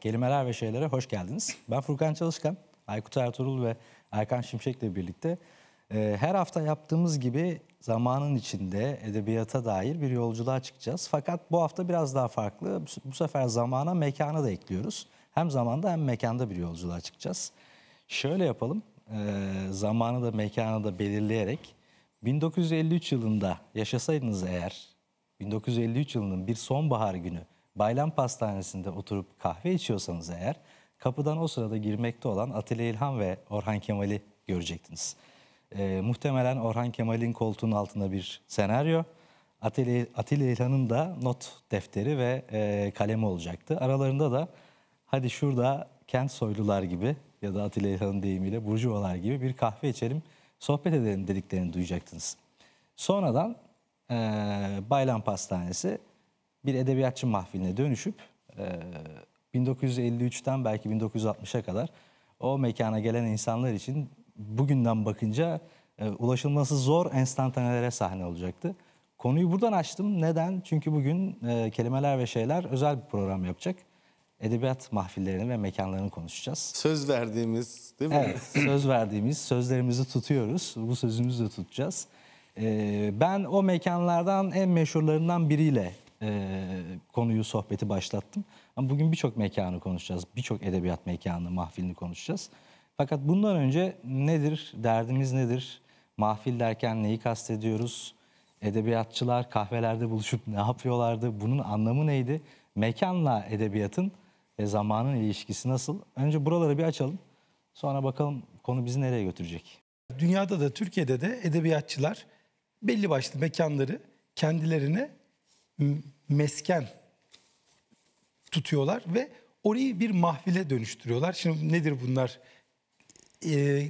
kelimeler ve şeylere hoş geldiniz. Ben Furkan Çalışkan, Aykut Ertuğrul ve Erkan Şimşek'le birlikte e, her hafta yaptığımız gibi zamanın içinde edebiyata dair bir yolculuğa çıkacağız. Fakat bu hafta biraz daha farklı. Bu sefer zamana, mekana da ekliyoruz. Hem zamanda hem mekanda bir yolculuğa çıkacağız. Şöyle yapalım, e, zamanı da mekanı da belirleyerek 1953 yılında yaşasaydınız eğer, 1953 yılının bir sonbahar günü Baylan Pastanesi'nde oturup kahve içiyorsanız eğer kapıdan o sırada girmekte olan Atilla İlhan ve Orhan Kemal'i görecektiniz. E, muhtemelen Orhan Kemal'in koltuğun altında bir senaryo. Atilla, Atilla İlhan'ın da not defteri ve e, kalemi olacaktı. Aralarında da hadi şurada kent soylular gibi ya da Atilla İlhan'ın deyimiyle burjuvalar gibi bir kahve içelim, sohbet edelim dediklerini duyacaktınız. Sonradan e, Baylan Pastanesi bir edebiyatçı mahfiline dönüşüp e, 1953'ten belki 1960'a kadar o mekana gelen insanlar için bugünden bakınca e, ulaşılması zor enstantanelere sahne olacaktı. Konuyu buradan açtım. Neden? Çünkü bugün e, Kelimeler ve Şeyler özel bir program yapacak. Edebiyat mahfillerini ve mekanlarını konuşacağız. Söz verdiğimiz değil mi? Evet, söz verdiğimiz, sözlerimizi tutuyoruz. Bu sözümüzü de tutacağız. E, ben o mekanlardan en meşhurlarından biriyle e, konuyu, sohbeti başlattım. Ama bugün birçok mekanı konuşacağız. Birçok edebiyat mekanını, mahfilini konuşacağız. Fakat bundan önce nedir, derdimiz nedir? Mahfil derken neyi kastediyoruz? Edebiyatçılar kahvelerde buluşup ne yapıyorlardı? Bunun anlamı neydi? Mekanla edebiyatın ve zamanın ilişkisi nasıl? Önce buraları bir açalım. Sonra bakalım konu bizi nereye götürecek? Dünyada da Türkiye'de de edebiyatçılar belli başlı mekanları kendilerine mesken tutuyorlar ve orayı bir mahfile dönüştürüyorlar. Şimdi nedir bunlar? E,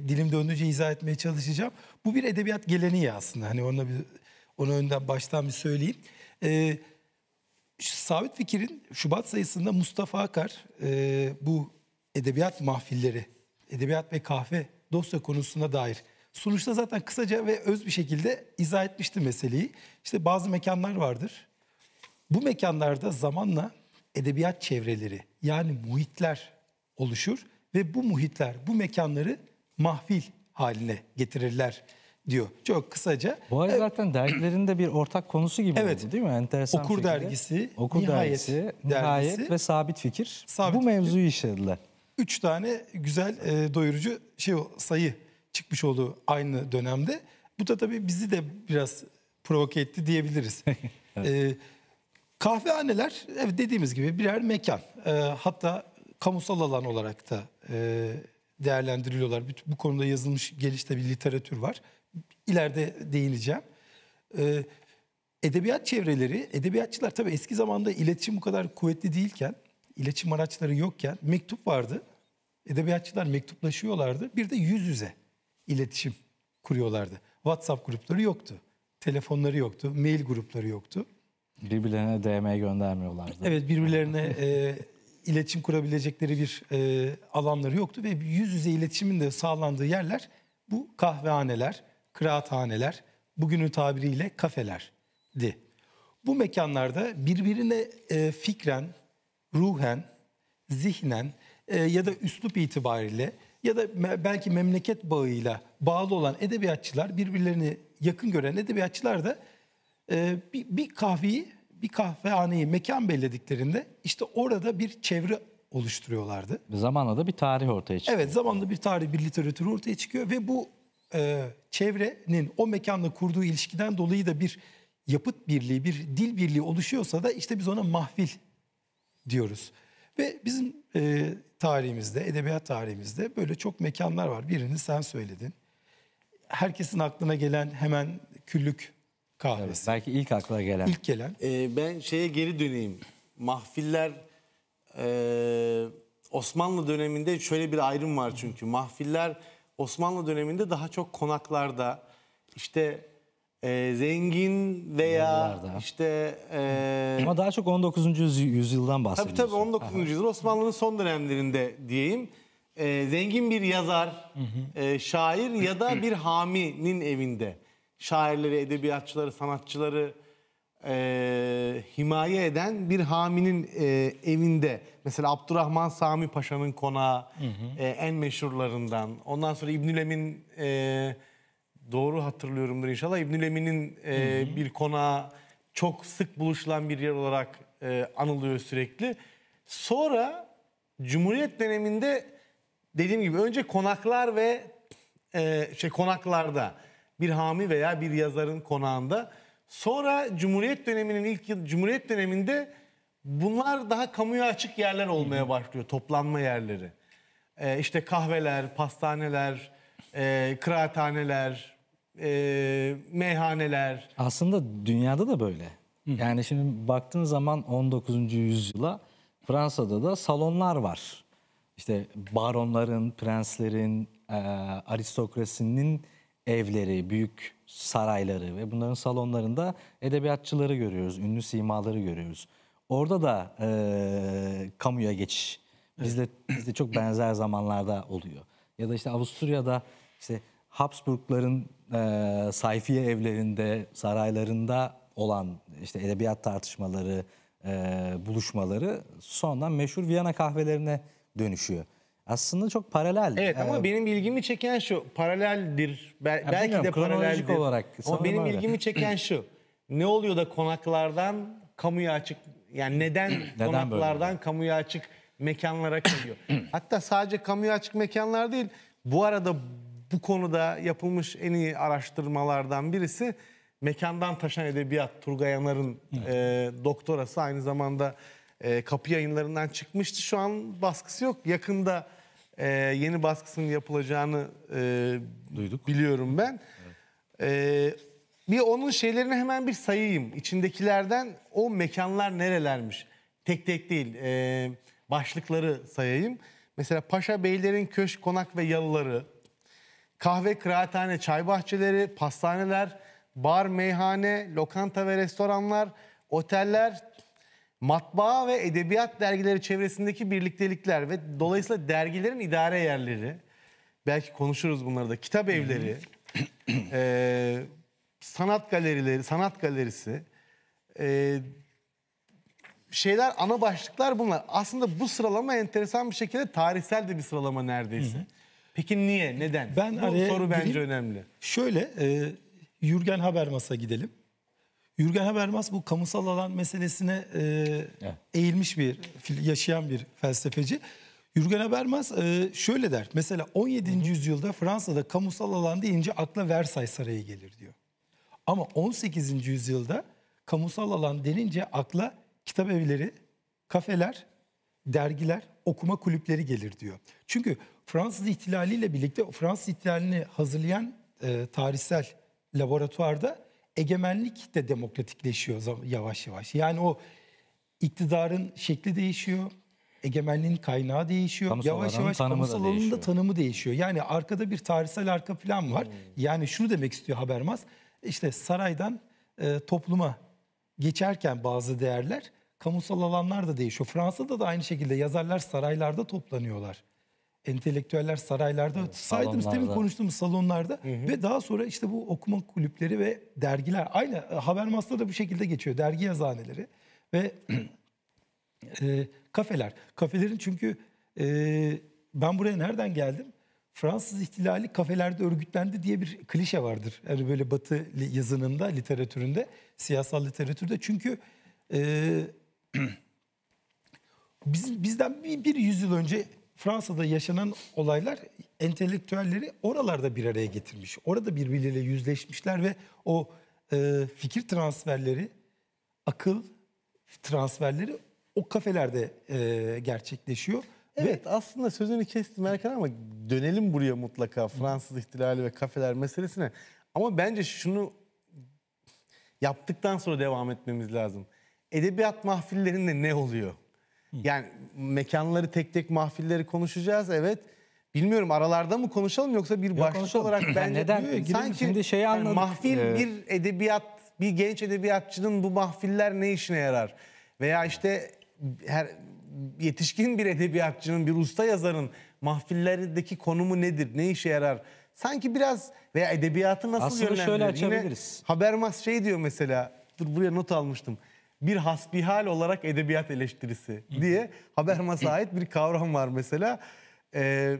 dilim döndüğünce izah etmeye çalışacağım. Bu bir edebiyat geleneği aslında. Hani onu bir onu önden baştan bir söyleyeyim. E, Sabit Fikir'in Şubat sayısında Mustafa Akar e, bu edebiyat mahfilleri, edebiyat ve kahve dosya konusuna dair sunuşta zaten kısaca ve öz bir şekilde izah etmişti meseleyi. İşte bazı mekanlar vardır bu mekanlarda zamanla edebiyat çevreleri yani muhitler oluşur ve bu muhitler bu mekanları mahfil haline getirirler diyor. Çok kısaca. Bu ay zaten dergilerin de bir ortak konusu gibi evet. oldu değil mi? Enteresan Okur şekilde. dergisi, Okur nihayet dergisi, nihayet dergisi, ve sabit fikir. Sabit bu mevzuyu fikir. işlediler. Üç tane güzel e, doyurucu şey sayı çıkmış oldu aynı dönemde. Bu da tabii bizi de biraz provoke etti diyebiliriz. evet. e, Kahvehaneler evet dediğimiz gibi birer mekan. E, hatta kamusal alan olarak da e, değerlendiriliyorlar. Bütün, bu konuda yazılmış gelişte bir literatür var. İleride değineceğim. E, edebiyat çevreleri, edebiyatçılar tabii eski zamanda iletişim bu kadar kuvvetli değilken, iletişim araçları yokken mektup vardı. Edebiyatçılar mektuplaşıyorlardı. Bir de yüz yüze iletişim kuruyorlardı. WhatsApp grupları yoktu. Telefonları yoktu, mail grupları yoktu. Birbirlerine DM göndermiyorlardı. Evet birbirlerine e, iletişim kurabilecekleri bir e, alanları yoktu ve yüz yüze iletişimin de sağlandığı yerler bu kahvehaneler, kıraathaneler, bugünün tabiriyle kafelerdi. Bu mekanlarda birbirine e, fikren, ruhen, zihnen e, ya da üslup itibariyle ya da me belki memleket bağıyla bağlı olan edebiyatçılar birbirlerini yakın gören edebiyatçılar da e, bir, bir kahveyi, bir kahvehaneyi mekan bellediklerinde işte orada bir çevre oluşturuyorlardı. Zamanla da bir tarih ortaya çıkıyor. Evet zamanla bir tarih, bir literatür ortaya çıkıyor ve bu e, çevrenin o mekanla kurduğu ilişkiden dolayı da bir yapıt birliği, bir dil birliği oluşuyorsa da işte biz ona mahvil diyoruz. Ve bizim e, tarihimizde, edebiyat tarihimizde böyle çok mekanlar var. Birini sen söyledin. Herkesin aklına gelen hemen küllük kahvesi. Evet, belki ilk akla gelen. İlk gelen. Ee, ben şeye geri döneyim. Mahfiller e, Osmanlı döneminde şöyle bir ayrım var çünkü. Mahfiller Osmanlı döneminde daha çok konaklarda işte e, zengin veya Yerlerde. işte... E, Ama daha çok 19. yüzyıldan bahsediyorsun. Tabii tabii 19. yüzyıl Osmanlı'nın son dönemlerinde diyeyim. E, zengin bir yazar, hı hı. E, şair ya da bir haminin evinde şairleri, edebiyatçıları, sanatçıları e, himaye eden bir haminin e, evinde. Mesela Abdurrahman Sami Paşa'nın konağı hı hı. E, en meşhurlarından. Ondan sonra İbnül Emin e, doğru hatırlıyorumdur inşallah. İbnül Emin'in e, bir konağı çok sık buluşulan bir yer olarak e, anılıyor sürekli. Sonra Cumhuriyet döneminde dediğim gibi önce konaklar ve e, şey konaklarda bir hami veya bir yazarın konağında. Sonra Cumhuriyet döneminin ilk yıl Cumhuriyet döneminde bunlar daha kamuya açık yerler olmaya başlıyor. Toplanma yerleri. Ee, işte kahveler, pastaneler, e, kıraathaneler, e, meyhaneler. Aslında dünyada da böyle. Yani şimdi baktığın zaman 19. yüzyıla Fransa'da da salonlar var. İşte baronların, prenslerin, e, aristokrasinin evleri, büyük sarayları ve bunların salonlarında edebiyatçıları görüyoruz, ünlü simaları görüyoruz. Orada da e, kamuya geçiş bizde, bizde çok benzer zamanlarda oluyor. Ya da işte Avusturya'da işte Habsburgların e, sayfiye evlerinde, saraylarında olan işte edebiyat tartışmaları, e, buluşmaları sonradan meşhur Viyana kahvelerine dönüşüyor aslında çok paralel. Evet ama ee, benim ilgimi çeken şu paraleldir. Bel belki de paraleldir. olarak. Ama benim öyle. ilgimi çeken şu. Ne oluyor da konaklardan kamuya açık yani neden, neden konaklardan böyle? kamuya açık mekanlara kayıyor? Hatta sadece kamuya açık mekanlar değil. Bu arada bu konuda yapılmış en iyi araştırmalardan birisi Mekandan Taşan Edebiyat Turgay Anar'ın evet. e, doktorası aynı zamanda e, kapı yayınlarından çıkmıştı. Şu an baskısı yok. Yakında e, yeni baskısının yapılacağını e, Duyduk. biliyorum ben. Evet. E, bir onun şeylerini hemen bir sayayım. İçindekilerden o mekanlar nerelermiş? Tek tek değil. E, başlıkları sayayım. Mesela Paşa Beylerin Köşk, Konak ve Yalıları, kahve, kıraathane, çay bahçeleri, pastaneler, bar, meyhane, lokanta ve restoranlar, oteller, matbaa ve edebiyat dergileri çevresindeki birliktelikler ve dolayısıyla dergilerin idare yerleri, belki konuşuruz bunları da, kitap evleri, e, sanat galerileri, sanat galerisi, e, şeyler, ana başlıklar bunlar. Aslında bu sıralama enteresan bir şekilde tarihsel de bir sıralama neredeyse. Peki niye, neden? Ben bu hani soru bence önemli. Şöyle, e, Jürgen Habermas'a gidelim. Yürgen Habermas bu kamusal alan meselesine e, eğilmiş bir, yaşayan bir felsefeci. Yürgen Habermas e, şöyle der. Mesela 17. Hı yüzyılda Fransa'da kamusal alan deyince akla Versay Sarayı gelir diyor. Ama 18. yüzyılda kamusal alan denince akla kitap evleri, kafeler, dergiler, okuma kulüpleri gelir diyor. Çünkü Fransız İhtilali ile birlikte Fransız ihtilalini hazırlayan e, tarihsel laboratuvarda egemenlik de demokratikleşiyor yavaş yavaş. Yani o iktidarın şekli değişiyor, egemenliğin kaynağı değişiyor. Kamusal yavaş yavaş kamusal alanın da tanımı değişiyor. Yani arkada bir tarihsel arka plan var. Hmm. Yani şunu demek istiyor Habermas. işte saraydan e, topluma geçerken bazı değerler kamusal alanlar da değişiyor. Fransa'da da aynı şekilde yazarlar saraylarda toplanıyorlar entelektüeller saraylarda saydığımız demin konuştuğumuz salonlarda hı hı. ve daha sonra işte bu okuma kulüpleri ve dergiler aynı e, Habermas'ta da bu şekilde geçiyor dergi yazıhaneleri ve e, kafeler kafelerin çünkü e, ben buraya nereden geldim Fransız ihtilali kafelerde örgütlendi diye bir klişe vardır yani böyle batı yazınında literatüründe siyasal literatürde çünkü e, biz, bizden bir, bir yüzyıl önce Fransa'da yaşanan olaylar entelektüelleri oralarda bir araya getirmiş. Orada birbirleriyle yüzleşmişler ve o e, fikir transferleri, akıl transferleri o kafelerde e, gerçekleşiyor. Evet ve... aslında sözünü kestim Erkan ama dönelim buraya mutlaka Fransız ihtilali ve kafeler meselesine. Ama bence şunu yaptıktan sonra devam etmemiz lazım. Edebiyat mahfillerinde ne oluyor? Yani mekanları tek tek mahfilleri konuşacağız evet. Bilmiyorum aralarda mı konuşalım yoksa bir başlık konuşalım. olarak bence yani neden? Diyor, sanki şimdi şeyi anladık. Yani mahfil ee... bir edebiyat bir genç edebiyatçının bu mahfiller ne işine yarar? Veya işte her yetişkin bir edebiyatçının, bir usta yazarın mahfillerdeki konumu nedir? Ne işe yarar? Sanki biraz veya edebiyatı nasıl Aslında yönlendirir? şöyle açabiliriz. Yine Habermas şey diyor mesela. Dur buraya not almıştım bir hasbihal olarak edebiyat eleştirisi diye haber masa ait bir kavram var mesela. Ee,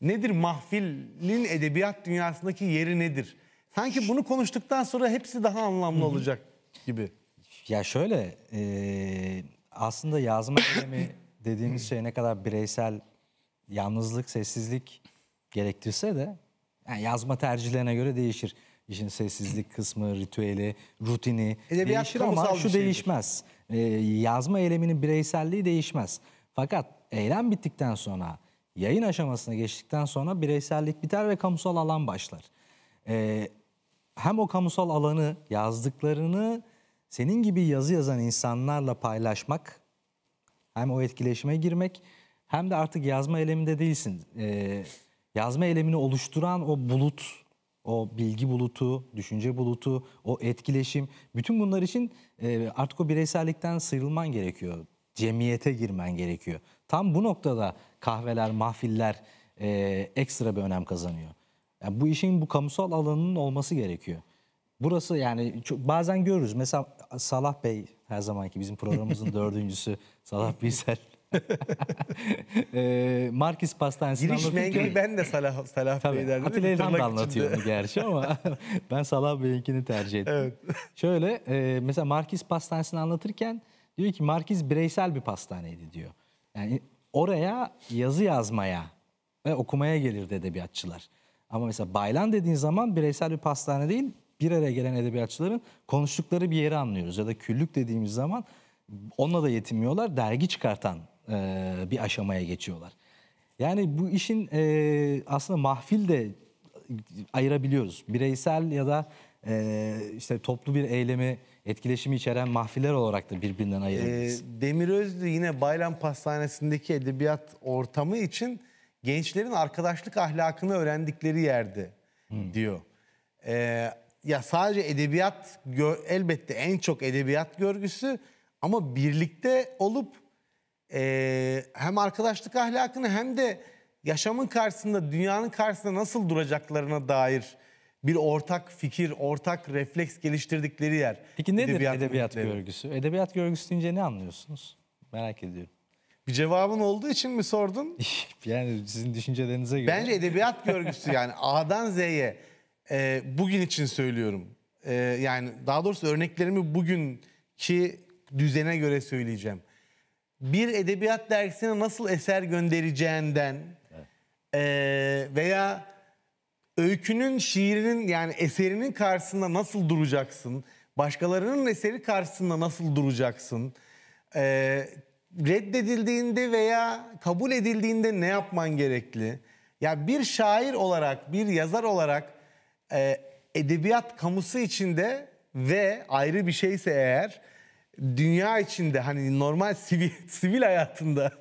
nedir mahfilin edebiyat dünyasındaki yeri nedir? Sanki bunu konuştuktan sonra hepsi daha anlamlı olacak gibi. Ya şöyle e, aslında yazma eylemi dediğimiz şey ne kadar bireysel yalnızlık, sessizlik gerektirse de yani yazma tercihlerine göre değişir işin sessizlik kısmı, ritüeli, rutini Edebiyat değişir ama şu değişmez. E, yazma eyleminin bireyselliği değişmez. Fakat eylem bittikten sonra, yayın aşamasına geçtikten sonra bireysellik biter ve kamusal alan başlar. E, hem o kamusal alanı, yazdıklarını senin gibi yazı yazan insanlarla paylaşmak, hem o etkileşime girmek, hem de artık yazma eyleminde değilsin. E, yazma eylemini oluşturan o bulut o bilgi bulutu, düşünce bulutu, o etkileşim. Bütün bunlar için e, artık o bireysellikten sıyrılman gerekiyor. Cemiyete girmen gerekiyor. Tam bu noktada kahveler, mahfiller e, ekstra bir önem kazanıyor. Yani bu işin bu kamusal alanının olması gerekiyor. Burası yani çok, bazen görürüz. Mesela Salah Bey her zamanki bizim programımızın dördüncüsü Salah Biysel. e, Markis Pastanesi'ni Giriş mengeyi ben de Salah, Salah Tabii, Bey derdim. Atilla İlhan da anlatıyor onu gerçi ama ben Salah Bey'inkini tercih ettim. Evet. Şöyle e, mesela Markis Pastanesi'ni anlatırken diyor ki Markis bireysel bir pastaneydi diyor. Yani oraya yazı yazmaya ve okumaya gelirdi edebiyatçılar. Ama mesela baylan dediğin zaman bireysel bir pastane değil, bir araya gelen edebiyatçıların konuştukları bir yeri anlıyoruz. Ya da küllük dediğimiz zaman onunla da yetinmiyorlar, dergi çıkartan e, bir aşamaya geçiyorlar. Yani bu işin e, aslında mahfil de ayırabiliyoruz. Bireysel ya da e, işte toplu bir eylemi etkileşimi içeren mahfiller olarak da birbirinden ayırabiliriz. E, Demirözlü yine Bayram Pastanesi'ndeki edebiyat ortamı için gençlerin arkadaşlık ahlakını öğrendikleri yerdi hmm. diyor. E, ya sadece edebiyat elbette en çok edebiyat görgüsü ama birlikte olup e, hem arkadaşlık ahlakını hem de yaşamın karşısında, dünyanın karşısında nasıl duracaklarına dair bir ortak fikir, ortak refleks geliştirdikleri yer. Peki nedir edebiyat, edebiyat görgüsü? Edebiyat görgüsü deyince ne anlıyorsunuz? Merak ediyorum. Bir cevabın olduğu için mi sordun? yani sizin düşüncelerinize göre. Bence edebiyat görgüsü yani A'dan Z'ye e, bugün için söylüyorum. E, yani daha doğrusu örneklerimi bugünkü düzene göre söyleyeceğim bir edebiyat dergisine nasıl eser göndereceğinden evet. e, veya öykünün, şiirinin yani eserinin karşısında nasıl duracaksın? Başkalarının eseri karşısında nasıl duracaksın? E, reddedildiğinde veya kabul edildiğinde ne yapman gerekli? Ya bir şair olarak, bir yazar olarak e, edebiyat kamusu içinde ve ayrı bir şeyse eğer dünya içinde hani normal sivil, sivil hayatında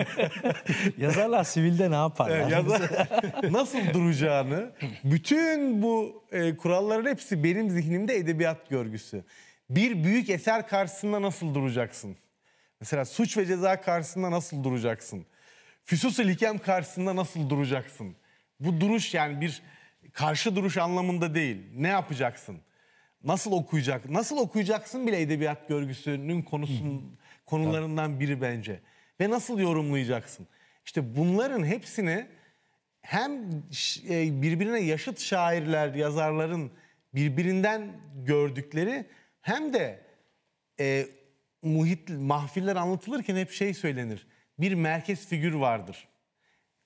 yazarlar sivilde ne yaparlar? Yazar, nasıl duracağını bütün bu e, kuralların hepsi benim zihnimde edebiyat görgüsü. Bir büyük eser karşısında nasıl duracaksın? Mesela suç ve ceza karşısında nasıl duracaksın? Füsus-i likem karşısında nasıl duracaksın? Bu duruş yani bir karşı duruş anlamında değil. Ne yapacaksın? nasıl okuyacak, nasıl okuyacaksın bile edebiyat görgüsünün konusun konularından biri bence. Ve nasıl yorumlayacaksın? İşte bunların hepsini hem e, birbirine yaşıt şairler, yazarların birbirinden gördükleri hem de e, muhit, mahfiller anlatılırken hep şey söylenir. Bir merkez figür vardır.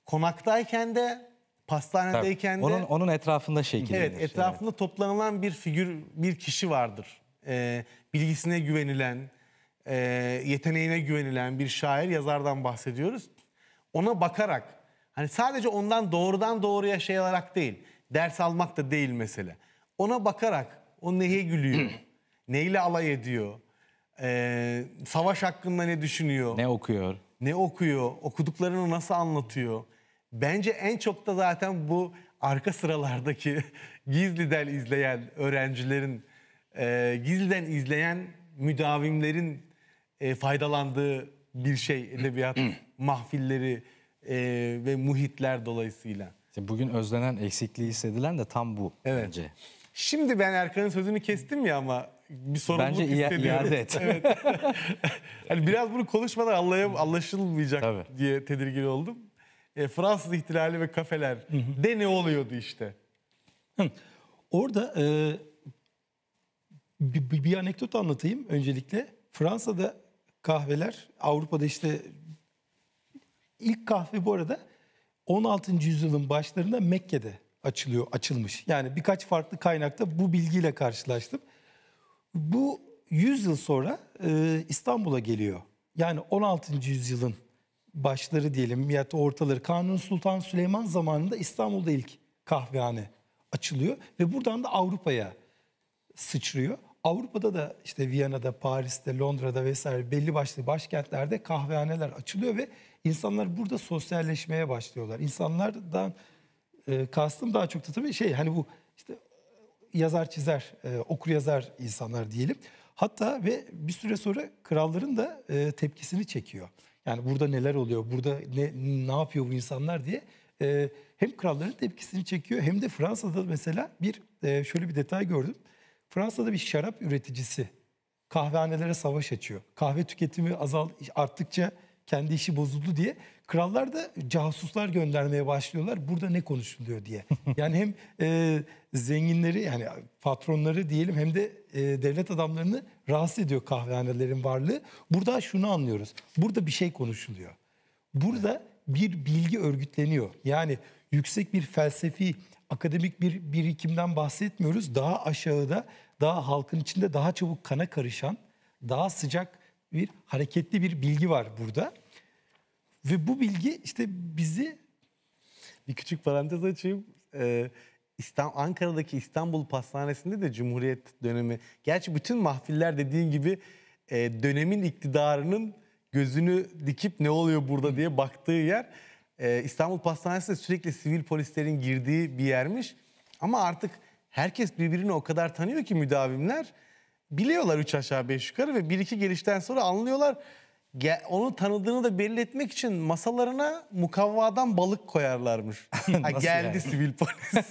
Konaktayken de Pastanedeyken Tabii. de... Onun, onun etrafında şekillenir. Evet, etrafında evet. toplanılan bir figür, bir kişi vardır. Ee, bilgisine güvenilen, e, yeteneğine güvenilen bir şair, yazardan bahsediyoruz. Ona bakarak, hani sadece ondan doğrudan doğruya şey alarak değil, ders almak da değil mesele. Ona bakarak, o neye gülüyor, neyle alay ediyor, e, savaş hakkında ne düşünüyor... Ne okuyor. Ne okuyor, okuduklarını nasıl anlatıyor... Bence en çok da zaten bu arka sıralardaki Gizli'den izleyen öğrencilerin, e, Gizli'den izleyen müdavimlerin e, faydalandığı bir şey edebiyat mahfilleri e, ve muhitler dolayısıyla. bugün özlenen eksikliği hissedilen de tam bu evet. bence. Şimdi ben Erkan'ın sözünü kestim ya ama bir sorumluluk Bence hissediyoruz. Bence iade et. Evet. yani biraz bunu konuşmadan anlayam anlaşılmayacak Tabii. diye tedirgin oldum e, Fransız ihtilali ve kafeler hı hı. de ne oluyordu işte? Hı. Orada e, bir, bir anekdot anlatayım öncelikle. Fransa'da kahveler, Avrupa'da işte ilk kahve bu arada 16. yüzyılın başlarında Mekke'de açılıyor, açılmış. Yani birkaç farklı kaynakta bu bilgiyle karşılaştım. Bu 100 yıl sonra e, İstanbul'a geliyor. Yani 16. yüzyılın başları diyelim ya da ortaları Kanuni Sultan Süleyman zamanında İstanbul'da ilk kahvehane açılıyor ve buradan da Avrupa'ya sıçrıyor. Avrupa'da da işte Viyana'da, Paris'te, Londra'da vesaire belli başlı başkentlerde kahvehaneler açılıyor ve insanlar burada sosyalleşmeye başlıyorlar. İnsanlardan e, kastım daha çok da tabii şey hani bu işte e, yazar çizer, e, okur yazar insanlar diyelim. Hatta ve bir süre sonra kralların da e, tepkisini çekiyor. Yani burada neler oluyor, burada ne, ne yapıyor bu insanlar diye e, hem kralların tepkisini çekiyor hem de Fransa'da mesela bir e, şöyle bir detay gördüm. Fransa'da bir şarap üreticisi kahvehanelere savaş açıyor. Kahve tüketimi azal arttıkça kendi işi bozuldu diye. Krallar da casuslar göndermeye başlıyorlar. Burada ne konuşuluyor diye. Yani hem e, zenginleri yani patronları diyelim hem de e, devlet adamlarını rahatsız ediyor kahvehanelerin varlığı. Burada şunu anlıyoruz. Burada bir şey konuşuluyor. Burada bir bilgi örgütleniyor. Yani yüksek bir felsefi, akademik bir birikimden bahsetmiyoruz. Daha aşağıda, daha halkın içinde daha çabuk kana karışan, daha sıcak bir hareketli bir bilgi var burada. Ve bu bilgi işte bizi bir küçük parantez açayım. Ee, İstanbul, Ankara'daki İstanbul Pastanesi'nde de Cumhuriyet dönemi. Gerçi bütün mahfiller dediğin gibi e, dönemin iktidarının gözünü dikip ne oluyor burada diye baktığı yer. E, İstanbul Pastanesi de sürekli sivil polislerin girdiği bir yermiş. Ama artık herkes birbirini o kadar tanıyor ki müdavimler. Biliyorlar üç aşağı beş yukarı ve bir iki gelişten sonra anlıyorlar onu tanıdığını da belli etmek için masalarına mukavvadan balık koyarlarmış. ha, geldi yani? sivil polis.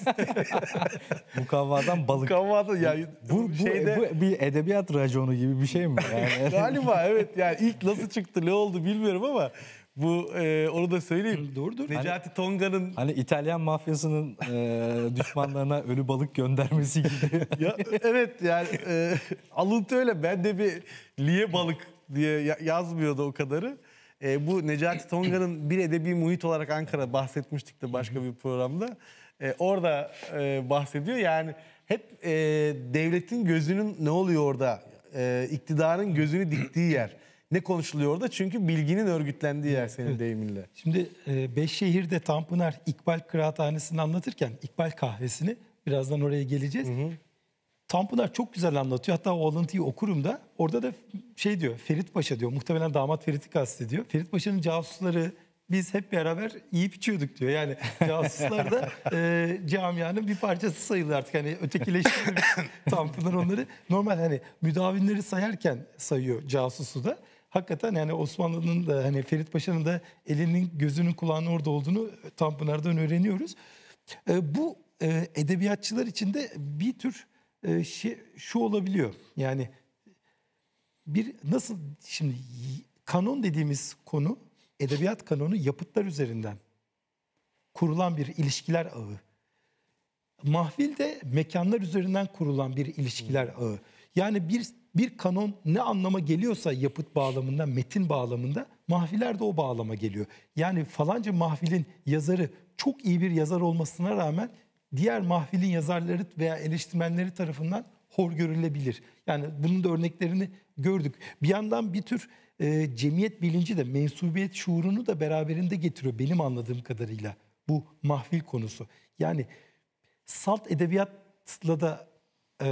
mukavvadan balık. Mukavvadan ya bu, bu, şeyde... E, bu bir edebiyat raconu gibi bir şey mi? Yani? Galiba evet yani ilk nasıl çıktı ne oldu bilmiyorum ama bu e, onu da söyleyeyim. Doğru doğru. Hani- Necati hani, Tonga'nın hani İtalyan mafyasının e, düşmanlarına ölü balık göndermesi gibi. ya, evet yani e, alıntı öyle. Ben de bir liye balık diye yazmıyordu o kadarı. E, bu Necati Tonga'nın bir edebi muhit olarak Ankara bahsetmiştik de başka bir programda. E, orada e, bahsediyor yani hep e, devletin gözünün ne oluyor orada? E, iktidarın gözünü diktiği yer. Ne konuşuluyor orada? Çünkü bilginin örgütlendiği yer senin deyiminle. Şimdi e, Beşşehir'de Tanpınar İkbal Kıraathanesi'ni anlatırken İkbal Kahvesi'ni birazdan oraya geleceğiz. Hı hı. Tanpınar çok güzel anlatıyor. Hatta o alıntıyı okurum da. Orada da şey diyor, Ferit Paşa diyor. Muhtemelen damat Ferit'i kastediyor. Ferit Paşa'nın casusları biz hep beraber yiyip içiyorduk diyor. Yani casuslar da e, camianın bir parçası sayılır artık. Hani ötekileştirmiş Tanpınar onları. Normal hani müdavimleri sayarken sayıyor casusu da. Hakikaten yani Osmanlı'nın da hani Ferit Paşa'nın da elinin gözünün kulağının orada olduğunu Tanpınar'dan öğreniyoruz. E, bu e, edebiyatçılar için de bir tür e, şey, şu olabiliyor. Yani bir nasıl şimdi kanon dediğimiz konu edebiyat kanonu yapıtlar üzerinden kurulan bir ilişkiler ağı. Mahvil de mekanlar üzerinden kurulan bir ilişkiler ağı. Yani bir bir kanon ne anlama geliyorsa yapıt bağlamında, metin bağlamında mahviler de o bağlama geliyor. Yani falanca mahvilin yazarı çok iyi bir yazar olmasına rağmen diğer mahfilin yazarları veya eleştirmenleri tarafından hor görülebilir. Yani bunun da örneklerini gördük. Bir yandan bir tür e, cemiyet bilinci de mensubiyet şuurunu da beraberinde getiriyor benim anladığım kadarıyla bu mahfil konusu. Yani salt edebiyatla da e,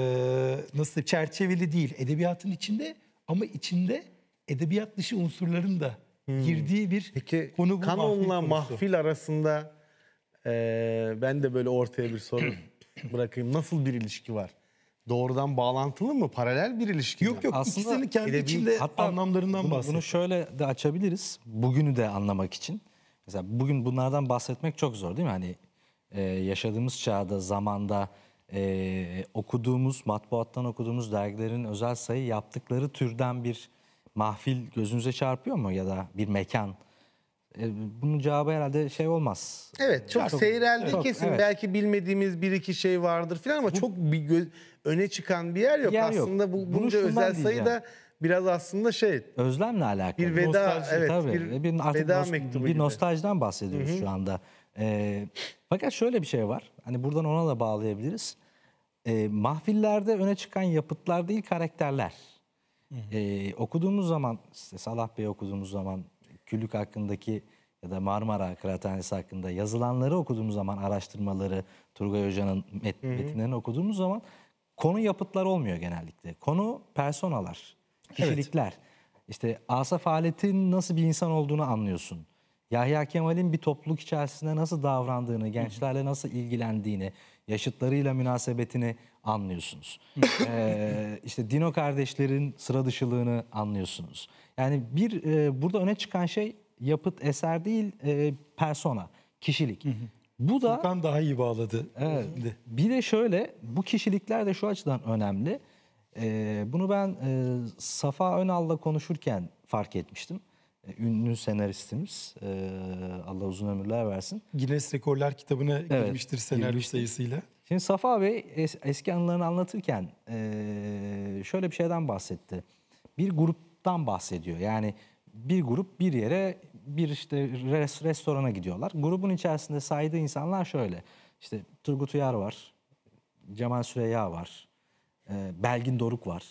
nasıl çerçeveli değil edebiyatın içinde ama içinde edebiyat dışı unsurların da hmm. girdiği bir hmm. Peki, konu bu kanonla mahfil, mahfil arasında ee, ben de böyle ortaya bir soru bırakayım. Nasıl bir ilişki var? Doğrudan bağlantılı mı? Paralel bir ilişki Yok yok Aslında ikisini kendi içinde hatta anlamlarından bunu, bahsediyor. Bunu şöyle de açabiliriz. Bugünü de anlamak için. Mesela bugün bunlardan bahsetmek çok zor değil mi? Hani e, yaşadığımız çağda, zamanda e, okuduğumuz, matbuattan okuduğumuz dergilerin özel sayı yaptıkları türden bir mahfil gözünüze çarpıyor mu? Ya da bir mekan e, bunun cevabı herhalde şey olmaz. Evet çok, çok seyreldi çok, kesin. Evet. Belki bilmediğimiz bir iki şey vardır filan ama bu, çok bir göz, öne çıkan bir yer yok. Yer aslında yok. bu, bunca özel sayı da biraz aslında şey özlemle alakalı. Bir veda nostalji, evet tabii. bir, e, bir artık veda nos, mektubu bir gibi. bahsediyoruz Hı-hı. şu anda. Ee, fakat şöyle bir şey var. Hani buradan ona da bağlayabiliriz. Ee, mahfillerde öne çıkan yapıtlar değil karakterler. Ee, okuduğumuz zaman işte Salah Bey okuduğumuz zaman Küllük hakkındaki ya da Marmara Kıraathanesi hakkında yazılanları okuduğumuz zaman araştırmaları Turgay Hoca'nın met metinlerini okuduğumuz zaman konu yapıtlar olmuyor genellikle. Konu personalar, kişilikler. Evet. İşte Asaf Alet'in nasıl bir insan olduğunu anlıyorsun. Yahya Kemal'in bir topluluk içerisinde nasıl davrandığını, gençlerle nasıl ilgilendiğini, yaşıtlarıyla münasebetini anlıyorsunuz. ee, işte Dino kardeşlerin sıra dışılığını anlıyorsunuz. Yani bir e, burada öne çıkan şey yapıt eser değil e, persona, kişilik. Hı hı. Bu da Furkan daha iyi bağladı. Evet. Bir de şöyle bu kişilikler de şu açıdan önemli. E, bunu ben e, Safa Önal'la konuşurken fark etmiştim. E, ünlü senaristimiz. E, Allah uzun ömürler versin. Guinness Rekorlar kitabına evet, girmiştir senaryo girmiştir. sayısıyla. Şimdi Safa Bey es, eski anılarını anlatırken e, şöyle bir şeyden bahsetti. Bir grup gruptan bahsediyor. Yani bir grup bir yere bir işte res, restorana gidiyorlar. Grubun içerisinde saydığı insanlar şöyle. İşte Turgut Uyar var, Cemal Süreya var, e, Belgin Doruk var,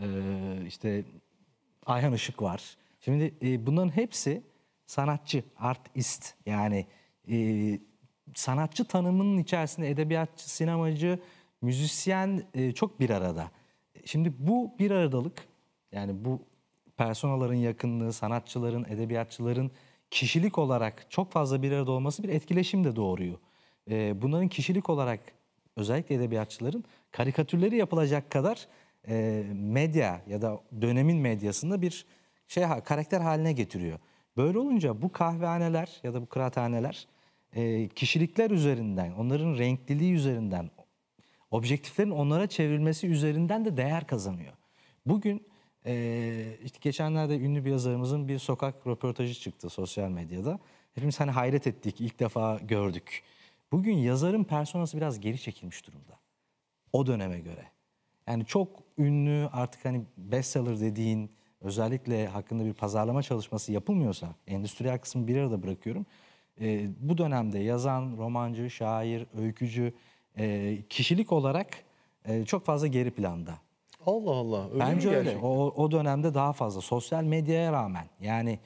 e, işte Ayhan Işık var. Şimdi e, bunların hepsi sanatçı, artist yani e, sanatçı tanımının içerisinde edebiyatçı, sinemacı, müzisyen e, çok bir arada. Şimdi bu bir aradalık yani bu personaların yakınlığı, sanatçıların, edebiyatçıların kişilik olarak çok fazla bir arada olması bir etkileşim de doğuruyor. E, bunların kişilik olarak özellikle edebiyatçıların karikatürleri yapılacak kadar e, medya ya da dönemin medyasında bir şey karakter haline getiriyor. Böyle olunca bu kahvehaneler ya da bu kıraathaneler e, kişilikler üzerinden, onların renkliliği üzerinden, objektiflerin onlara çevrilmesi üzerinden de değer kazanıyor. Bugün ee, işte geçenlerde ünlü bir yazarımızın bir sokak röportajı çıktı sosyal medyada. Hepimiz hani hayret ettik, ilk defa gördük. Bugün yazarın personası biraz geri çekilmiş durumda. O döneme göre. Yani çok ünlü artık hani bestseller dediğin özellikle hakkında bir pazarlama çalışması yapılmıyorsa endüstriyel kısmı bir arada bırakıyorum. E, bu dönemde yazan, romancı, şair, öykücü e, kişilik olarak e, çok fazla geri planda. Allah Allah. Öyle Bence öyle. O, o dönemde daha fazla. Sosyal medyaya rağmen. Yani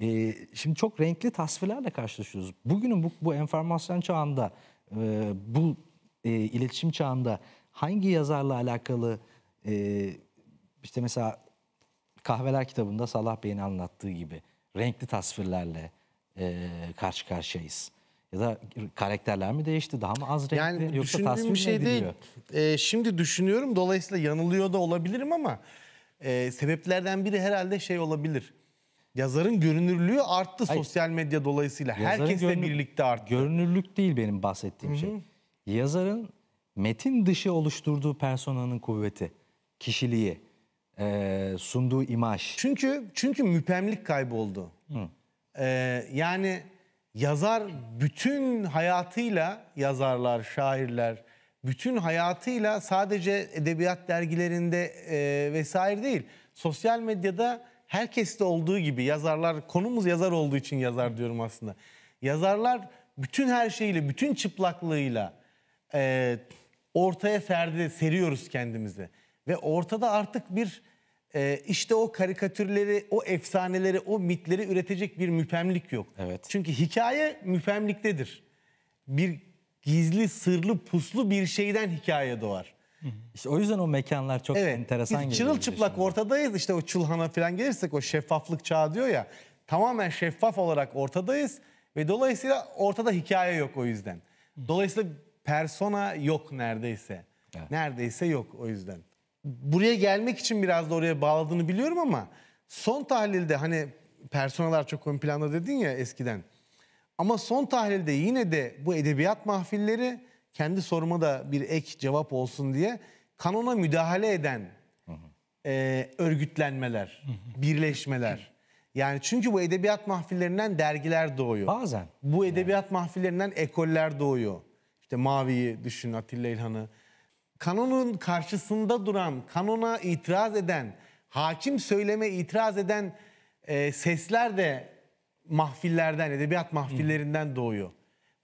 e, şimdi çok renkli tasvirlerle karşılaşıyoruz. Bugünün bu, bu enformasyon çağında, e, bu e, iletişim çağında hangi yazarla alakalı e, işte mesela Kahveler kitabında Salah Bey'in anlattığı gibi renkli tasvirlerle e, karşı karşıyayız. Ya da karakterler mi değişti? Daha mı az renkli? Yani yoksa tasvir bir şey mi değil. E, şimdi düşünüyorum. Dolayısıyla yanılıyor da olabilirim ama e, sebeplerden biri herhalde şey olabilir. Yazarın görünürlüğü arttı Hayır. sosyal medya dolayısıyla. Herkesle birlikte arttı. Görünürlük değil benim bahsettiğim Hı -hı. şey. Yazarın metin dışı oluşturduğu personanın kuvveti, kişiliği, e, sunduğu imaj. Çünkü çünkü müpemlik kayboldu. Hı. E, yani yazar bütün hayatıyla yazarlar, şairler bütün hayatıyla sadece edebiyat dergilerinde e, vesaire değil. Sosyal medyada herkeste olduğu gibi yazarlar konumuz yazar olduğu için yazar diyorum aslında. Yazarlar bütün her şeyiyle, bütün çıplaklığıyla e, ortaya serdi, seriyoruz kendimizi. Ve ortada artık bir e, işte o karikatürleri, o efsaneleri, o mitleri üretecek bir müpemlik yok. Evet. Çünkü hikaye müpemliktedir. Bir gizli, sırlı, puslu bir şeyden hikaye doğar. İşte o yüzden o mekanlar çok evet, enteresan biz Çırılçıplak şimdi. ortadayız İşte o çulhana falan gelirsek o şeffaflık çağı diyor ya. Tamamen şeffaf olarak ortadayız ve dolayısıyla ortada hikaye yok o yüzden. Dolayısıyla persona yok neredeyse. Evet. Neredeyse yok o yüzden buraya gelmek için biraz da oraya bağladığını biliyorum ama son tahlilde hani personeller çok ön planda dedin ya eskiden. Ama son tahlilde yine de bu edebiyat mahfilleri kendi soruma da bir ek cevap olsun diye kanona müdahale eden E, örgütlenmeler, birleşmeler. Yani çünkü bu edebiyat mahfillerinden dergiler doğuyor. Bazen. Bu edebiyat yani. mahfillerinden ekoller doğuyor. İşte Mavi'yi düşün, Atilla İlhan'ı. Kanunun karşısında duran, kanona itiraz eden, hakim söyleme itiraz eden e, sesler de mahfillerden, edebiyat mahfillerinden Hı. doğuyor.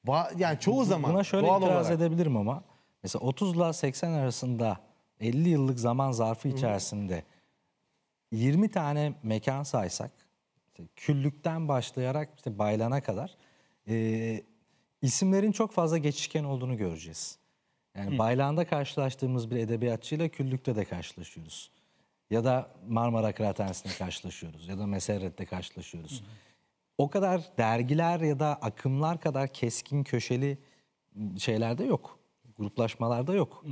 Ba yani çoğu zaman Buna şöyle doğal itiraz olarak. edebilirim ama mesela 30 ile 80 arasında 50 yıllık zaman zarfı içerisinde Hı. 20 tane mekan saysak işte küllükten başlayarak işte baylana kadar e, isimlerin çok fazla geçişken olduğunu göreceğiz. Yani Hı. baylağında karşılaştığımız bir edebiyatçıyla küllükte de karşılaşıyoruz. Ya da Marmara Kıraathanesi'nde karşılaşıyoruz. Ya da Meserret'te karşılaşıyoruz. Hı. O kadar dergiler ya da akımlar kadar keskin köşeli şeylerde yok. Gruplaşmalarda yok. Hı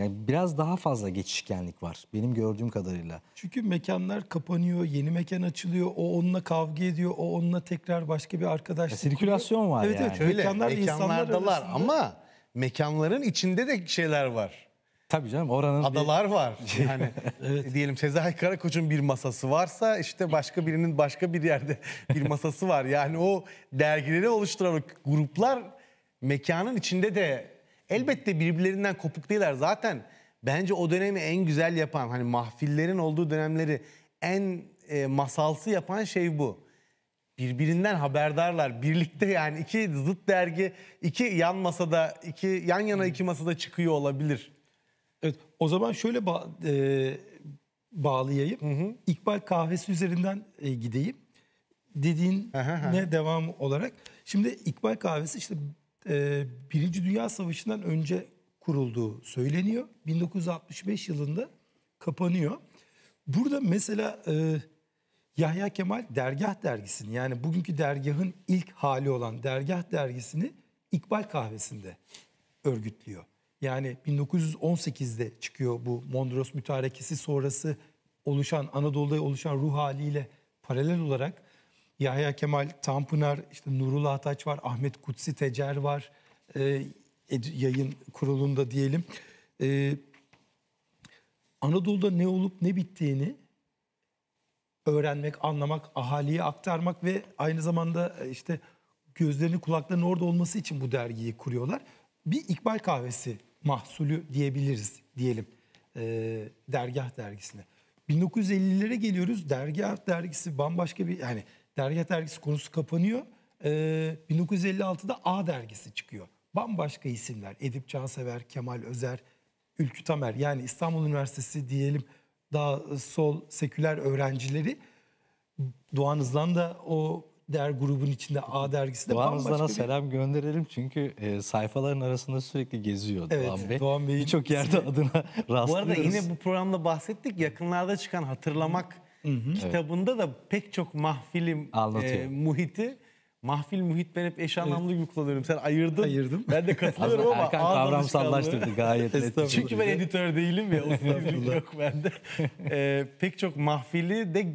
Yani biraz daha fazla geçişkenlik var benim gördüğüm kadarıyla. Çünkü mekanlar kapanıyor, yeni mekan açılıyor, o onunla kavga ediyor, o onunla tekrar başka bir arkadaş. Sirkülasyon var evet, yani. Evet mekanlar insanlar mekanlardalar arasında... ama mekanların içinde de şeyler var. Tabii canım oranın adalar bir... var. Yani evet. diyelim Sezai Karakoç'un bir masası varsa işte başka birinin başka bir yerde bir masası var. Yani o dergileri oluşturan gruplar mekanın içinde de elbette birbirlerinden kopuk değiller. Zaten bence o dönemi en güzel yapan hani mahfillerin olduğu dönemleri en e, masalsı yapan şey bu birbirinden haberdarlar. Birlikte yani iki zıt dergi, iki yan masada, iki yan yana iki masada çıkıyor olabilir. Evet, o zaman şöyle ba e, bağlayayım. Hı hı. İkbal kahvesi üzerinden e, gideyim. Dediğin ne devam olarak. Şimdi İkbal kahvesi işte e, Birinci Dünya Savaşı'ndan önce kurulduğu söyleniyor. 1965 yılında kapanıyor. Burada mesela e, Yahya Kemal Dergah dergisini yani bugünkü dergahın ilk hali olan Dergah dergisini İkbal kahvesinde örgütlüyor. Yani 1918'de çıkıyor bu Mondros mütarekesi sonrası oluşan Anadolu'da oluşan ruh haliyle paralel olarak Yahya Kemal Tanpınar, işte Nurullah Ataç var, Ahmet Kutsi Tecer var e, yayın kurulunda diyelim. E, Anadolu'da ne olup ne bittiğini öğrenmek, anlamak, ahaliye aktarmak ve aynı zamanda e, işte gözlerini kulaklarını orada olması için bu dergiyi kuruyorlar. Bir İkbal Kahvesi mahsulü diyebiliriz diyelim e, dergah dergisine. 1950'lere geliyoruz. Dergah dergisi bambaşka bir yani dergah dergisi konusu kapanıyor. E, 1956'da A dergisi çıkıyor. Bambaşka isimler. Edip Cansever, Kemal Özer, Ülkü Tamer yani İstanbul Üniversitesi diyelim daha sol seküler öğrencileri. Doğan Hızlan da o der grubun içinde A dergisi de Doğan Hızlan'a bir... selam gönderelim çünkü e, sayfaların arasında sürekli geziyor evet, Doğan Bey. Doğan Bey'in birçok yerde adına rastlıyoruz. Bu arada yine bu programda bahsettik yakınlarda çıkan hatırlamak Hı hı. kitabında da pek çok mahfilim Anlatıyor. e, muhiti Mahfil muhit ben hep eş anlamlı gibi kullanıyorum. Sen ayırdın. Ayırdım. Ben de katılıyorum ama Erkan kavramsallaştırdı gayet net. Çünkü ben editör değilim ya. O yok bende. Ee, pek çok mahfili de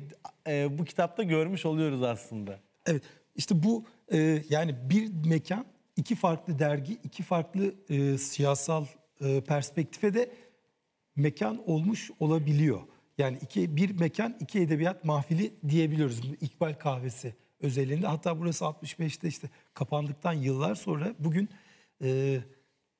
e, bu kitapta görmüş oluyoruz aslında. Evet. İşte bu e, yani bir mekan, iki farklı dergi, iki farklı e, siyasal e, perspektife de mekan olmuş olabiliyor. Yani iki, bir mekan, iki edebiyat mahfili diyebiliyoruz. İkbal kahvesi özelliğinde. Hatta burası 65'te işte kapandıktan yıllar sonra bugün e,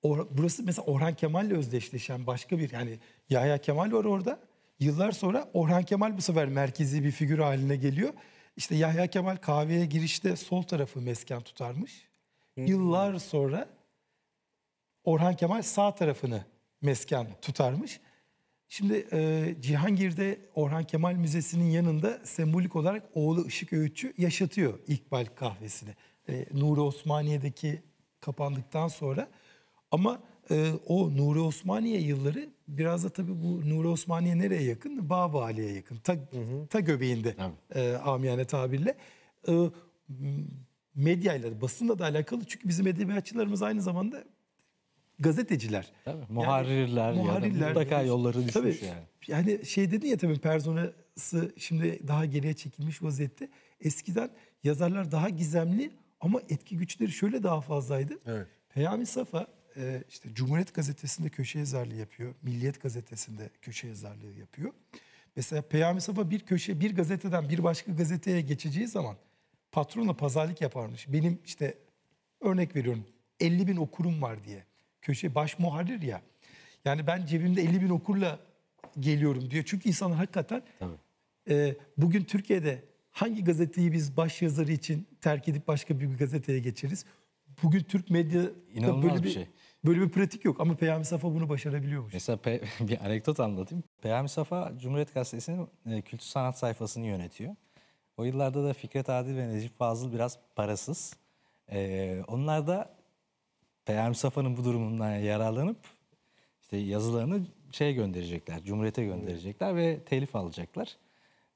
or, burası mesela Orhan Kemal Kemal'le özdeşleşen başka bir yani Yahya Kemal var orada. Yıllar sonra Orhan Kemal bu sefer merkezi bir figür haline geliyor. İşte Yahya Kemal kahveye girişte sol tarafı mesken tutarmış. Hmm. Yıllar sonra Orhan Kemal sağ tarafını mesken tutarmış. Şimdi e, Cihangir'de Orhan Kemal Müzesi'nin yanında sembolik olarak oğlu Işık Öğütçü yaşatıyor İkbal kahvesini. E, Nuri Osmaniye'deki kapandıktan sonra ama e, o Nuri Osmaniye yılları biraz da tabii bu Nuri Osmaniye nereye yakın? Ali'ye yakın. Ta, hı hı. ta göbeğinde e, amiyane tabirle. E, medyayla, basınla da alakalı çünkü bizim edebiyatçılarımız aynı zamanda gazeteciler. Tabii, muharirler, yani, muharirler mutlaka yolları düşmüş tabii, yani. Yani şey dedi ya tabii personası şimdi daha geriye çekilmiş vaziyette. Eskiden yazarlar daha gizemli ama etki güçleri şöyle daha fazlaydı. Evet. Peyami Safa e, işte Cumhuriyet Gazetesi'nde köşe yazarlığı yapıyor. Milliyet Gazetesi'nde köşe yazarlığı yapıyor. Mesela Peyami Safa bir köşe, bir gazeteden bir başka gazeteye geçeceği zaman patronla pazarlık yaparmış. Benim işte örnek veriyorum 50 bin okurum var diye köşe baş muharrir ya. Yani ben cebimde 50 bin okurla geliyorum diyor. Çünkü insanlar hakikaten E, bugün Türkiye'de hangi gazeteyi biz baş yazarı için terk edip başka bir gazeteye geçeriz? Bugün Türk medyada İnanılmaz böyle bir, şey. Böyle bir pratik yok ama Peyami Safa bunu başarabiliyormuş. Mesela pe- bir anekdot anlatayım. Peyami Safa Cumhuriyet Gazetesi'nin e, kültür sanat sayfasını yönetiyor. O yıllarda da Fikret Adil ve Necip Fazıl biraz parasız. Ee, onlar da Peyami Safa'nın bu durumundan yararlanıp işte yazılarını şeye gönderecekler, Cumhuriyet'e gönderecekler ve telif alacaklar.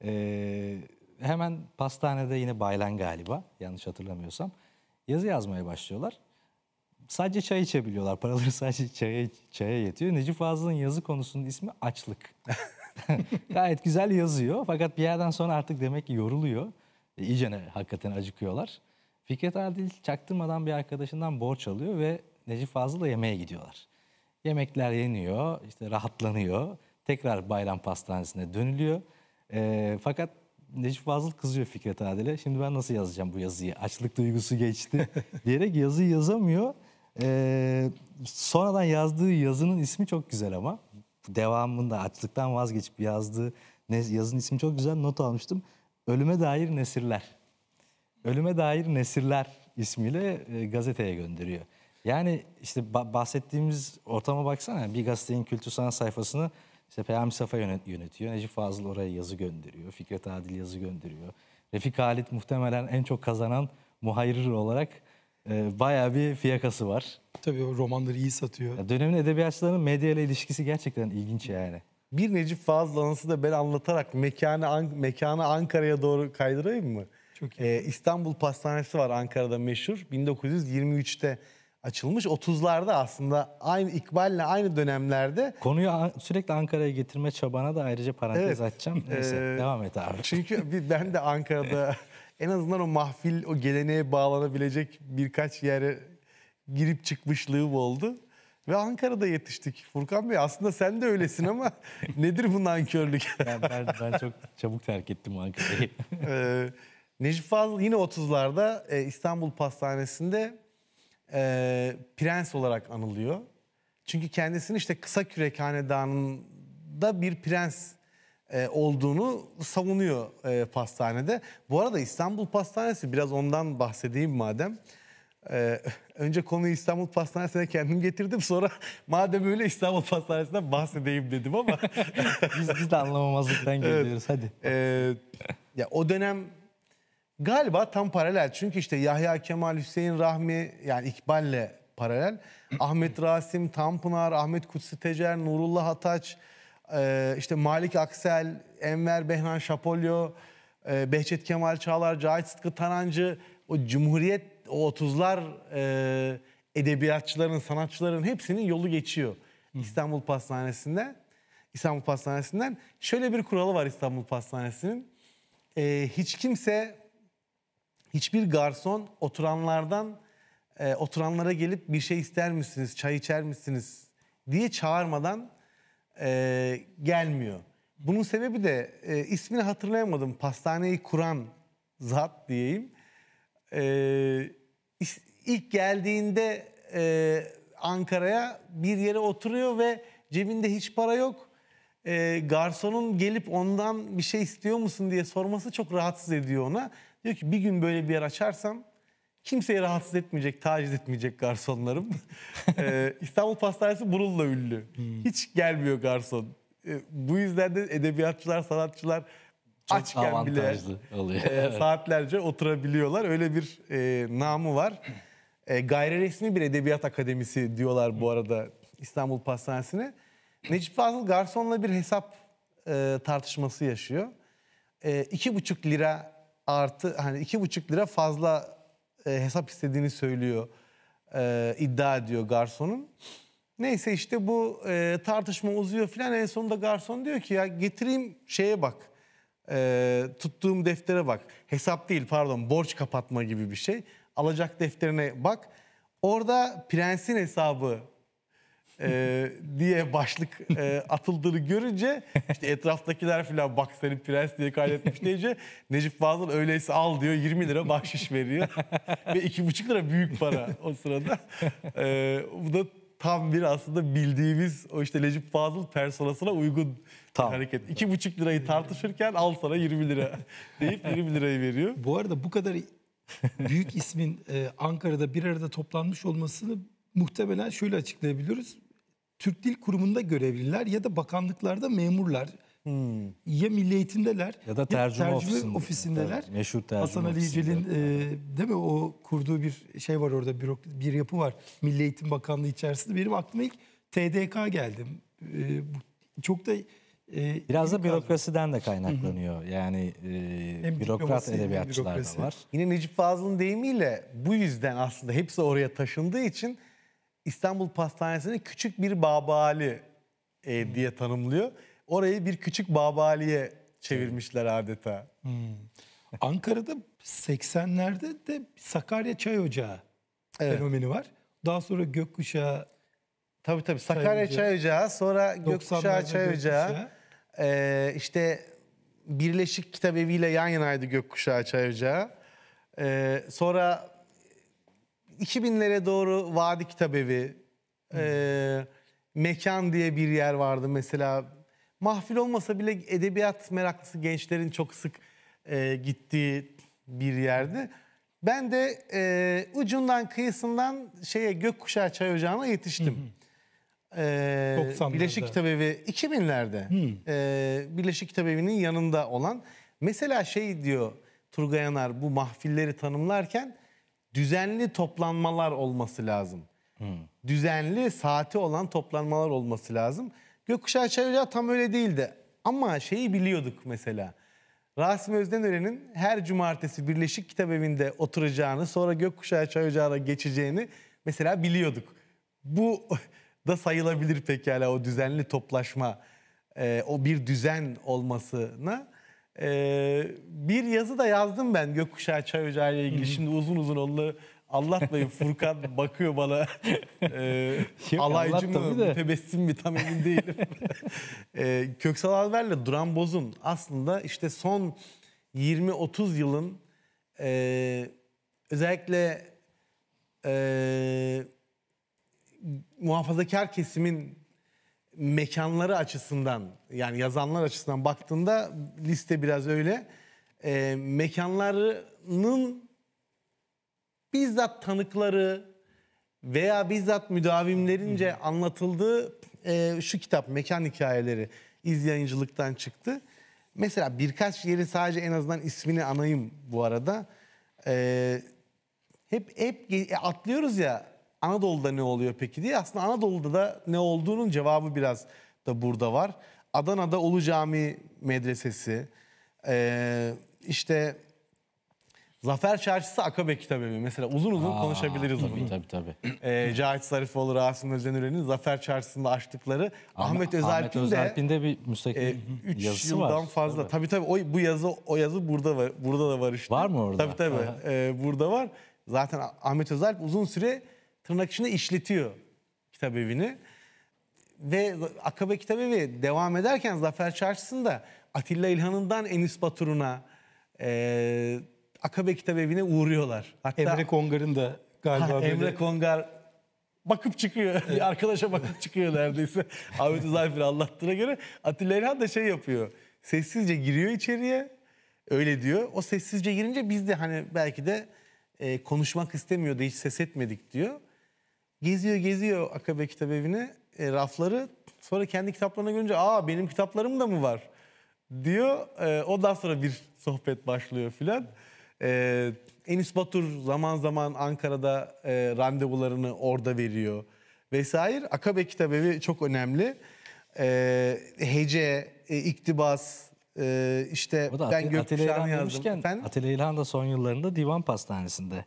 Ee, hemen pastanede yine Baylan galiba yanlış hatırlamıyorsam yazı yazmaya başlıyorlar. Sadece çay içebiliyorlar. Paraları sadece çaya, çaya yetiyor. Necip Fazıl'ın yazı konusunun ismi açlık. Gayet güzel yazıyor fakat bir yerden sonra artık demek ki yoruluyor. E, iyice hakikaten acıkıyorlar. Fikret Adil çaktırmadan bir arkadaşından borç alıyor ve Necip Fazıl'la yemeğe gidiyorlar. Yemekler yeniyor, işte rahatlanıyor. Tekrar bayram pastanesine dönülüyor. E, fakat Necip Fazıl kızıyor Fikret Adil'e. Şimdi ben nasıl yazacağım bu yazıyı? Açlık duygusu geçti diyerek yazıyı yazamıyor. E, sonradan yazdığı yazının ismi çok güzel ama. Devamında açlıktan vazgeçip yazdığı yazının ismi çok güzel not almıştım. Ölüme dair nesirler. Ölüme Dair Nesirler ismiyle e, gazeteye gönderiyor. Yani işte bahsettiğimiz ortama baksana bir gazetenin kültür sanat sayfasını işte Peyami Safa yönetiyor. Necip Fazıl oraya yazı gönderiyor. Fikret Adil yazı gönderiyor. Refik Halit muhtemelen en çok kazanan muhayrir olarak e, bayağı bir fiyakası var. Tabii o romanları iyi satıyor. Ya dönemin edebiyatçılarının medyayla ilişkisi gerçekten ilginç yani. Bir Necip Fazıl anısı da ben anlatarak mekanı, an, mekanı Ankara'ya doğru kaydırayım mı? Çok iyi. Ee, İstanbul Pastanesi var Ankara'da meşhur. 1923'te açılmış. 30'larda aslında aynı İkbal'le aynı dönemlerde. Konuyu an, sürekli Ankara'ya getirme çabana da ayrıca parantez evet, açacağım. Neyse ee, devam et abi. Çünkü ben de Ankara'da en azından o mahfil, o geleneğe bağlanabilecek birkaç yere girip çıkmışlığım oldu. Ve Ankara'da yetiştik. Furkan Bey aslında sen de öylesin ama nedir bu nankörlük? ben, ben, ben çok çabuk terk ettim Ankara'yı. Ee, Necip Fazıl yine 30'larda e, İstanbul Pastanesi'nde e, prens olarak anılıyor. Çünkü kendisini işte kısa kürek hanedanında bir prens e, olduğunu savunuyor e, pastanede. Bu arada İstanbul Pastanesi biraz ondan bahsedeyim madem. Ee, önce konuyu İstanbul Pastanesi'ne kendim getirdim. Sonra madem öyle İstanbul Pastanesi'ne bahsedeyim dedim ama. biz, biz de anlamamazlıktan geliyoruz. Evet. Hadi. Ee, ya o dönem Galiba tam paralel. Çünkü işte Yahya Kemal Hüseyin Rahmi yani İkbal'le paralel. Ahmet Rasim Tanpınar, Ahmet Kutsi Tecer, Nurullah Ataç, e, işte Malik Aksel, Enver Behnan Şapolyo, e, Behçet Kemal Çağlar, Cahit Sıtkı Tarancı, o Cumhuriyet, o 30'lar e, edebiyatçıların, sanatçıların hepsinin yolu geçiyor İstanbul Pastanesi'nde. İstanbul Pastanesi'nden. Şöyle bir kuralı var İstanbul Pastanesi'nin. Hiç kimse hiçbir garson oturanlardan e, oturanlara gelip bir şey ister misiniz, çay içer misiniz diye çağırmadan e, gelmiyor. Bunun sebebi de e, ismini hatırlayamadım. Pastaneyi kuran zat diyeyim. E, ilk geldiğinde e, Ankara'ya bir yere oturuyor ve cebinde hiç para yok. E, garsonun gelip ondan bir şey istiyor musun diye sorması çok rahatsız ediyor ona. Diyor ki bir gün böyle bir yer açarsam kimseyi rahatsız etmeyecek, taciz etmeyecek garsonlarım. ee, İstanbul Pastanesi bununla ünlü. Hmm. Hiç gelmiyor garson. Ee, bu yüzden de edebiyatçılar, sanatçılar Çok açken bile E, saatlerce oturabiliyorlar. Öyle bir e, namı var. E, gayri resmi bir edebiyat akademisi diyorlar bu arada İstanbul Pastanesi'ne. Necip Fazıl garsonla bir hesap e, tartışması yaşıyor. E, iki buçuk lira artı hani iki buçuk lira fazla e, hesap istediğini söylüyor e, iddia ediyor garsonun. Neyse işte bu e, tartışma uzuyor filan en sonunda garson diyor ki ya getireyim şeye bak e, tuttuğum deftere bak hesap değil pardon borç kapatma gibi bir şey alacak defterine bak orada prensin hesabı e, diye başlık e, atıldığını görünce işte etraftakiler filan bak senin prens diye kaydetmiş deyince Necip Fazıl öyleyse al diyor 20 lira bahşiş veriyor. Ve 2,5 lira büyük para o sırada. E, bu da tam bir aslında bildiğimiz o işte Necip Fazıl personasına uygun tam. hareket. 2,5 lirayı tartışırken al sana 20 lira deyip 20 lirayı veriyor. Bu arada bu kadar büyük ismin e, Ankara'da bir arada toplanmış olmasını muhtemelen şöyle açıklayabiliyoruz. Türk Dil Kurumu'nda görevliler ya da bakanlıklarda memurlar. Hmm. Ya Milli Eğitim'deler ya da tercüme, ya tercüme ofisinde. ofisindeler. Evet, meşhur tercüme Hasan Ali İcel'in e, değil mi o kurduğu bir şey var orada bir, bir yapı var. Milli Eğitim Bakanlığı içerisinde benim aklıma ilk TDK geldim. E, çok da e, Biraz da bürokrasiden de kaynaklanıyor. Yani e, bürokrat edebiyatçılar da var. Yine Necip Fazıl'ın deyimiyle bu yüzden aslında hepsi oraya taşındığı için İstanbul Pastanesi'ni küçük bir babali e, diye tanımlıyor. Orayı bir küçük babaliye çevirmişler adeta. Hmm. Ankara'da 80'lerde de Sakarya Çay Ocağı evet. fenomeni var. Daha sonra Gökkuşağı Tabii tabii Sakarya Çay, Ocağı, sonra Gökkuşağı Çay Ocağı. Ee, işte Birleşik Kitabevi ile yan yanaydı Gökkuşağı Çay Ocağı. Ee, sonra 2000'lere doğru Vadi Kitabevi, hmm. e, Mekan diye bir yer vardı mesela. Mahfil olmasa bile edebiyat meraklısı gençlerin çok sık e, gittiği bir yerdi. Ben de e, ucundan kıyısından şeye Gökkuşağı Çay Ocağı'na yetiştim. Hı hı. E, Birleşik Kitabevi 2000'lerde hı. e, Birleşik Kitabevi'nin yanında olan. Mesela şey diyor Turgay Anar bu mahfilleri tanımlarken düzenli toplanmalar olması lazım. Hmm. Düzenli saati olan toplanmalar olması lazım. Gökkuşağı Çay tam öyle değildi. Ama şeyi biliyorduk mesela. Rasim Özdenören'in her cumartesi Birleşik Kitap Evi'nde oturacağını, sonra Gökkuşağı Çay Ocağı'na geçeceğini mesela biliyorduk. Bu da sayılabilir pekala o düzenli toplaşma, e, o bir düzen olmasına. Ee, bir yazı da yazdım ben Gökkuşağı Çay Ocağı ile ilgili. Şimdi uzun uzun onunla anlatmayın. Furkan bakıyor bana. Ee, alaycı mı, tebessüm mi tam emin değilim. ee, Köksal Alver'le Duran Boz'un aslında işte son 20-30 yılın e, özellikle e, muhafazakar kesimin mekanları açısından yani yazanlar açısından baktığında liste biraz öyle. E, mekanlarının bizzat tanıkları veya bizzat müdavimlerince Hı. anlatıldığı e, şu kitap Mekan Hikayeleri iz yayıncılıktan çıktı. Mesela birkaç yeri sadece en azından ismini anayım bu arada. E, hep hep e, atlıyoruz ya Anadolu'da ne oluyor peki diye. Aslında Anadolu'da da ne olduğunun cevabı biraz da burada var. Adana'da Ulu Cami Medresesi, işte Zafer Çarşısı Akabe Kitabevi. Mesela uzun uzun Aa, konuşabiliriz onu. Tabii tabii. Ee, Cahit Zarifoğlu, Rasim Özenüren'in Zafer Çarşısı'nda açtıkları Ahmet, Ahmet Özalp'in de Özalp'inde bir müstakil e, üç yazısı yıldan fazla. Tabii tabii, tabii o, bu yazı o yazı burada var. Burada da var işte. Var mı orada? Tabii tabii. Ee, burada var. Zaten Ahmet Özalp uzun süre tırnak içinde işletiyor kitap evini. Ve Akabe Kitabevi devam ederken Zafer Çarşısı'nda Atilla İlhan'ından Enis Batur'una e, Akabe Kitabevi'ne uğruyorlar. Hatta, Emre Kongar'ın da galiba ha, böyle... Kongar bakıp çıkıyor. Evet. Bir arkadaşa bakıp çıkıyor neredeyse. Ahmet Zafir anlattığına göre Atilla İlhan da şey yapıyor. Sessizce giriyor içeriye. Öyle diyor. O sessizce girince biz de hani belki de e, konuşmak istemiyordu hiç ses etmedik diyor. Geziyor geziyor Akabe kitap evine e, rafları. Sonra kendi kitaplarına görünce aa benim kitaplarım da mı var? Diyor. E, ondan sonra bir sohbet başlıyor filan. E, Enis Batur zaman zaman Ankara'da e, randevularını orada veriyor vesaire. Akabe Kitabevi çok önemli. E, hece, e, iktibas, e, işte ben Gökkuşağı'nı yazdım. Efendim? Atilla İlhan da son yıllarında Divan Pastanesi'nde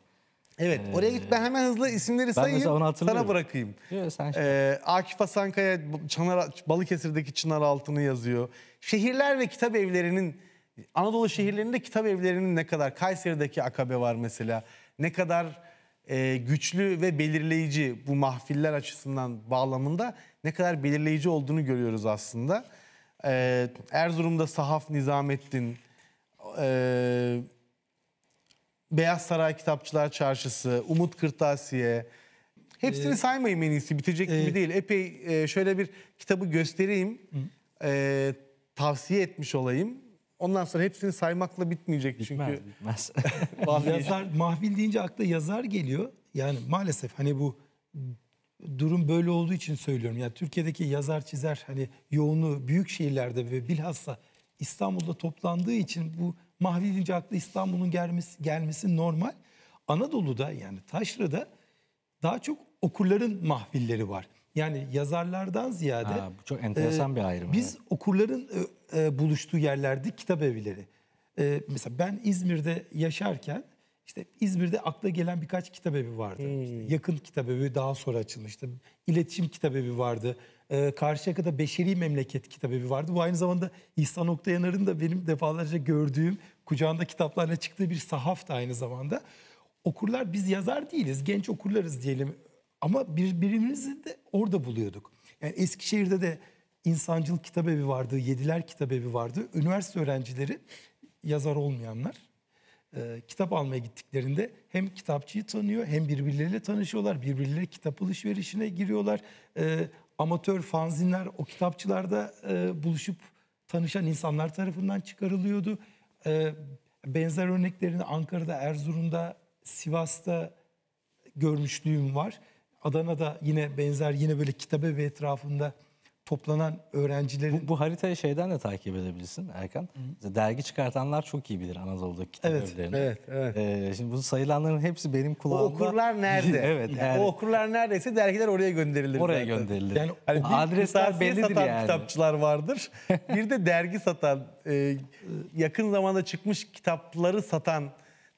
Evet ee, oraya git ben hemen hızlı isimleri sayayım sana bırakayım. Yok, sen şey ee, Akif Asankaya Çınar, Balıkesir'deki Çınar Altın'ı yazıyor. Şehirler ve kitap evlerinin Anadolu şehirlerinde kitap evlerinin ne kadar Kayseri'deki Akabe var mesela ne kadar e, güçlü ve belirleyici bu mahfiller açısından bağlamında ne kadar belirleyici olduğunu görüyoruz aslında. Ee, Erzurum'da Sahaf Nizamettin, e, Beyaz Saray Kitapçılar Çarşısı, Umut Kırtasiye. Hepsini ee, saymayayım en iyisi bitecek e, gibi değil. Epey e, şöyle bir kitabı göstereyim. E, tavsiye etmiş olayım. Ondan sonra hepsini saymakla bitmeyecek çünkü. Bitmez bitmez. yazar, mahvil deyince akla yazar geliyor. Yani maalesef hani bu durum böyle olduğu için söylüyorum. Yani Türkiye'deki yazar çizer hani yoğunluğu büyük şehirlerde ve bilhassa İstanbul'da toplandığı için bu Mahvirinci aklı İstanbul'un gelmesi, gelmesi normal. Anadolu'da yani Taşra'da daha çok okurların mahvilleri var. Yani yazarlardan ziyade ha, bu çok enteresan e, bir ayrım. Biz evet. okurların e, e buluştuğu yerlerde kitap evleri. E, mesela ben İzmir'de yaşarken işte İzmir'de akla gelen birkaç kitap evi vardı. Hmm. İşte yakın kitap evi daha sonra açılmıştı. İletişim kitap evi vardı. E, Karşıyaka'da Beşeri Memleket kitabevi vardı. Bu aynı zamanda İhsan Oktayanar'ın da benim defalarca gördüğüm, kucağında kitaplarla çıktığı bir sahaf da aynı zamanda. Okurlar biz yazar değiliz, genç okurlarız diyelim. Ama birbirimizi de orada buluyorduk. Yani Eskişehir'de de İnsancıl Kitabevi vardı, Yediler Kitabevi vardı. Üniversite öğrencileri, yazar olmayanlar e, kitap almaya gittiklerinde hem kitapçıyı tanıyor hem birbirleriyle tanışıyorlar. Birbirleriyle kitap alışverişine giriyorlar. E, amatör fanzinler o kitapçılarda e, buluşup tanışan insanlar tarafından çıkarılıyordu. E, benzer örneklerini Ankara'da, Erzurum'da, Sivas'ta görmüşlüğüm var. Adana'da yine benzer yine böyle kitabe ve etrafında toplanan öğrencilerin... Bu, bu haritayı şeyden de takip edebilirsin Erkan. Hı. Dergi çıkartanlar çok iyi bilir Anadolu'daki kitaplarını. Evet, evet, evet. Ee, şimdi bu sayılanların hepsi benim kulağımda... O okurlar nerede? evet. Yani... O okurlar neredeyse dergiler oraya gönderilir. Oraya zaten. gönderilir. Yani, hani adresler bellidir satan yani. kitapçılar vardır. bir de dergi satan, e, yakın zamanda çıkmış kitapları satan,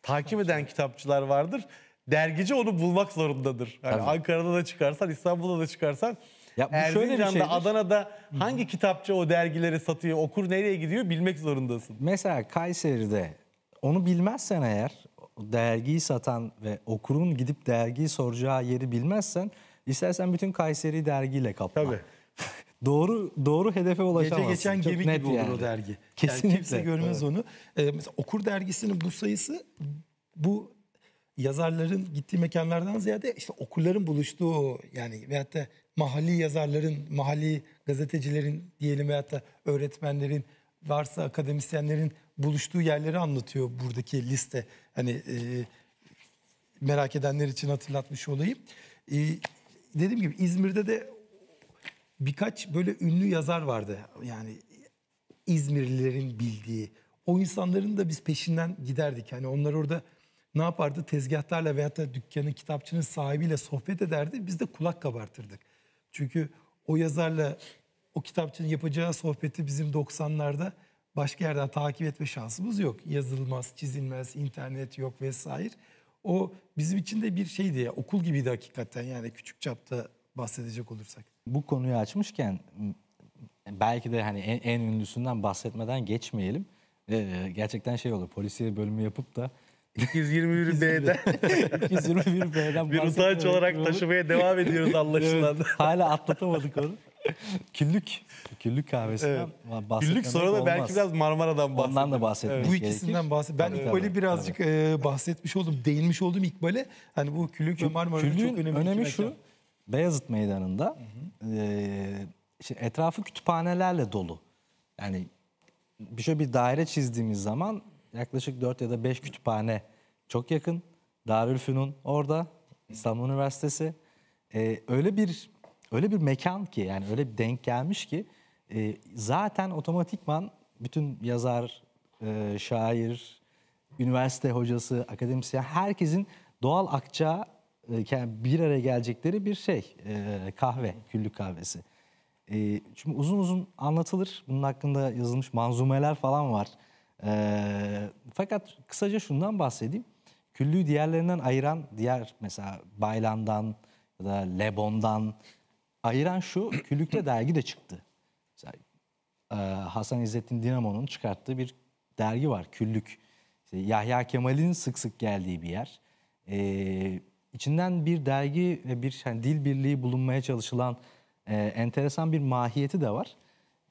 takip eden kitapçılar vardır. Dergici onu bulmak zorundadır. Yani Ankara'da da çıkarsan, İstanbul'da da çıkarsan ya bu Erzincan'da, şöyle Adana'da hangi kitapçı o dergileri satıyor, okur nereye gidiyor bilmek zorundasın. Mesela Kayseri'de onu bilmezsen eğer dergiyi satan ve okurun gidip dergiyi soracağı yeri bilmezsen istersen bütün Kayseri dergiyle kapla. Tabii. doğru doğru hedefe ulaşamazsın. Gece geçen Çok gemi net gibi olur yani. o dergi. Kesinlikle. Yani kimse görmez evet. onu. Ee, mesela Okur dergisinin bu sayısı bu yazarların gittiği mekanlardan ziyade işte okurların buluştuğu yani veyahut da mahalli yazarların, mahalli gazetecilerin diyelim veyahut da öğretmenlerin varsa akademisyenlerin buluştuğu yerleri anlatıyor buradaki liste. Hani e, merak edenler için hatırlatmış olayım. E, dediğim gibi İzmir'de de birkaç böyle ünlü yazar vardı. Yani İzmirlilerin bildiği. O insanların da biz peşinden giderdik. hani onlar orada ne yapardı? Tezgahlarla veyahut da dükkanın, kitapçının sahibiyle sohbet ederdi. Biz de kulak kabartırdık. Çünkü o yazarla o kitapçının yapacağı sohbeti bizim 90'larda başka yerden takip etme şansımız yok. Yazılmaz, çizilmez, internet yok vesaire. O bizim için de bir şeydi ya okul gibiydi hakikaten yani küçük çapta bahsedecek olursak. Bu konuyu açmışken belki de hani en, en ünlüsünden bahsetmeden geçmeyelim. Ee, gerçekten şey olur polisiye bölümü yapıp da 221B'den. 221B'den Bir utanç olarak taşımaya devam ediyoruz anlaşılan. evet, hala atlatamadık onu. Küllük. Küllük kahvesinden evet. Küllük sonra da belki biraz Marmara'dan bahsedelim. Ondan da bahsetmek evet. Bu ikisinden gerekir. bahset. Ben evet, İkbal'i evet, birazcık evet. bahsetmiş oldum. Değinmiş oldum İkbal'e. Hani bu Küllük Kü ve Marmara'nın çok önemli. önemi şu. Beyazıt Meydanı'nda E, işte etrafı kütüphanelerle dolu. Yani bir şöyle bir daire çizdiğimiz zaman yaklaşık 4 ya da 5 kütüphane çok yakın. Darülfünun orada İstanbul Üniversitesi. Ee, öyle bir öyle bir mekan ki yani öyle bir denk gelmiş ki e, zaten otomatikman bütün yazar, e, şair, üniversite hocası, akademisyen herkesin doğal akça e, bir araya gelecekleri bir şey e, kahve, küllük kahvesi. E, şimdi uzun uzun anlatılır. Bunun hakkında yazılmış manzumeler falan var. E, fakat kısaca şundan bahsedeyim. Küllüğü diğerlerinden ayıran diğer mesela Baylan'dan ya da Lebon'dan ayıran şu küllükte dergi de çıktı. Mesela, e, Hasan İzzettin Dinamo'nun çıkarttığı bir dergi var küllük. İşte Yahya Kemal'in sık sık geldiği bir yer. E, içinden bir dergi ve bir yani dil birliği bulunmaya çalışılan e, enteresan bir mahiyeti de var.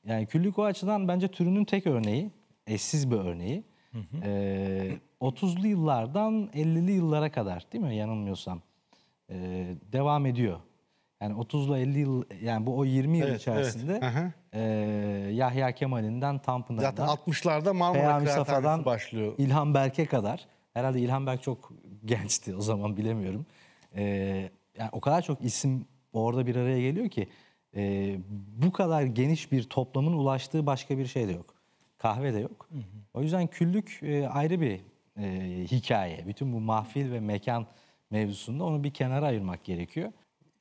Yani küllük o açıdan bence türünün tek örneği eşsiz bir örneği. Hı hı. E, ee, 30'lu yıllardan 50'li yıllara kadar değil mi yanılmıyorsam e, devam ediyor. Yani 30'lu 50 yıl yani bu o 20 yıl evet, içerisinde evet. E, Yahya Kemal'inden Tanpınar'dan Zaten 60'larda Marmara Kıraathanesi başlıyor. İlhan Berk'e kadar herhalde İlhan Berk çok gençti o zaman bilemiyorum. E, yani o kadar çok isim orada bir araya geliyor ki e, bu kadar geniş bir toplamın ulaştığı başka bir şey de yok. Kahve de yok. Hı hı. O yüzden küllük e, ayrı bir e, hikaye. Bütün bu mahfil ve mekan mevzusunda onu bir kenara ayırmak gerekiyor.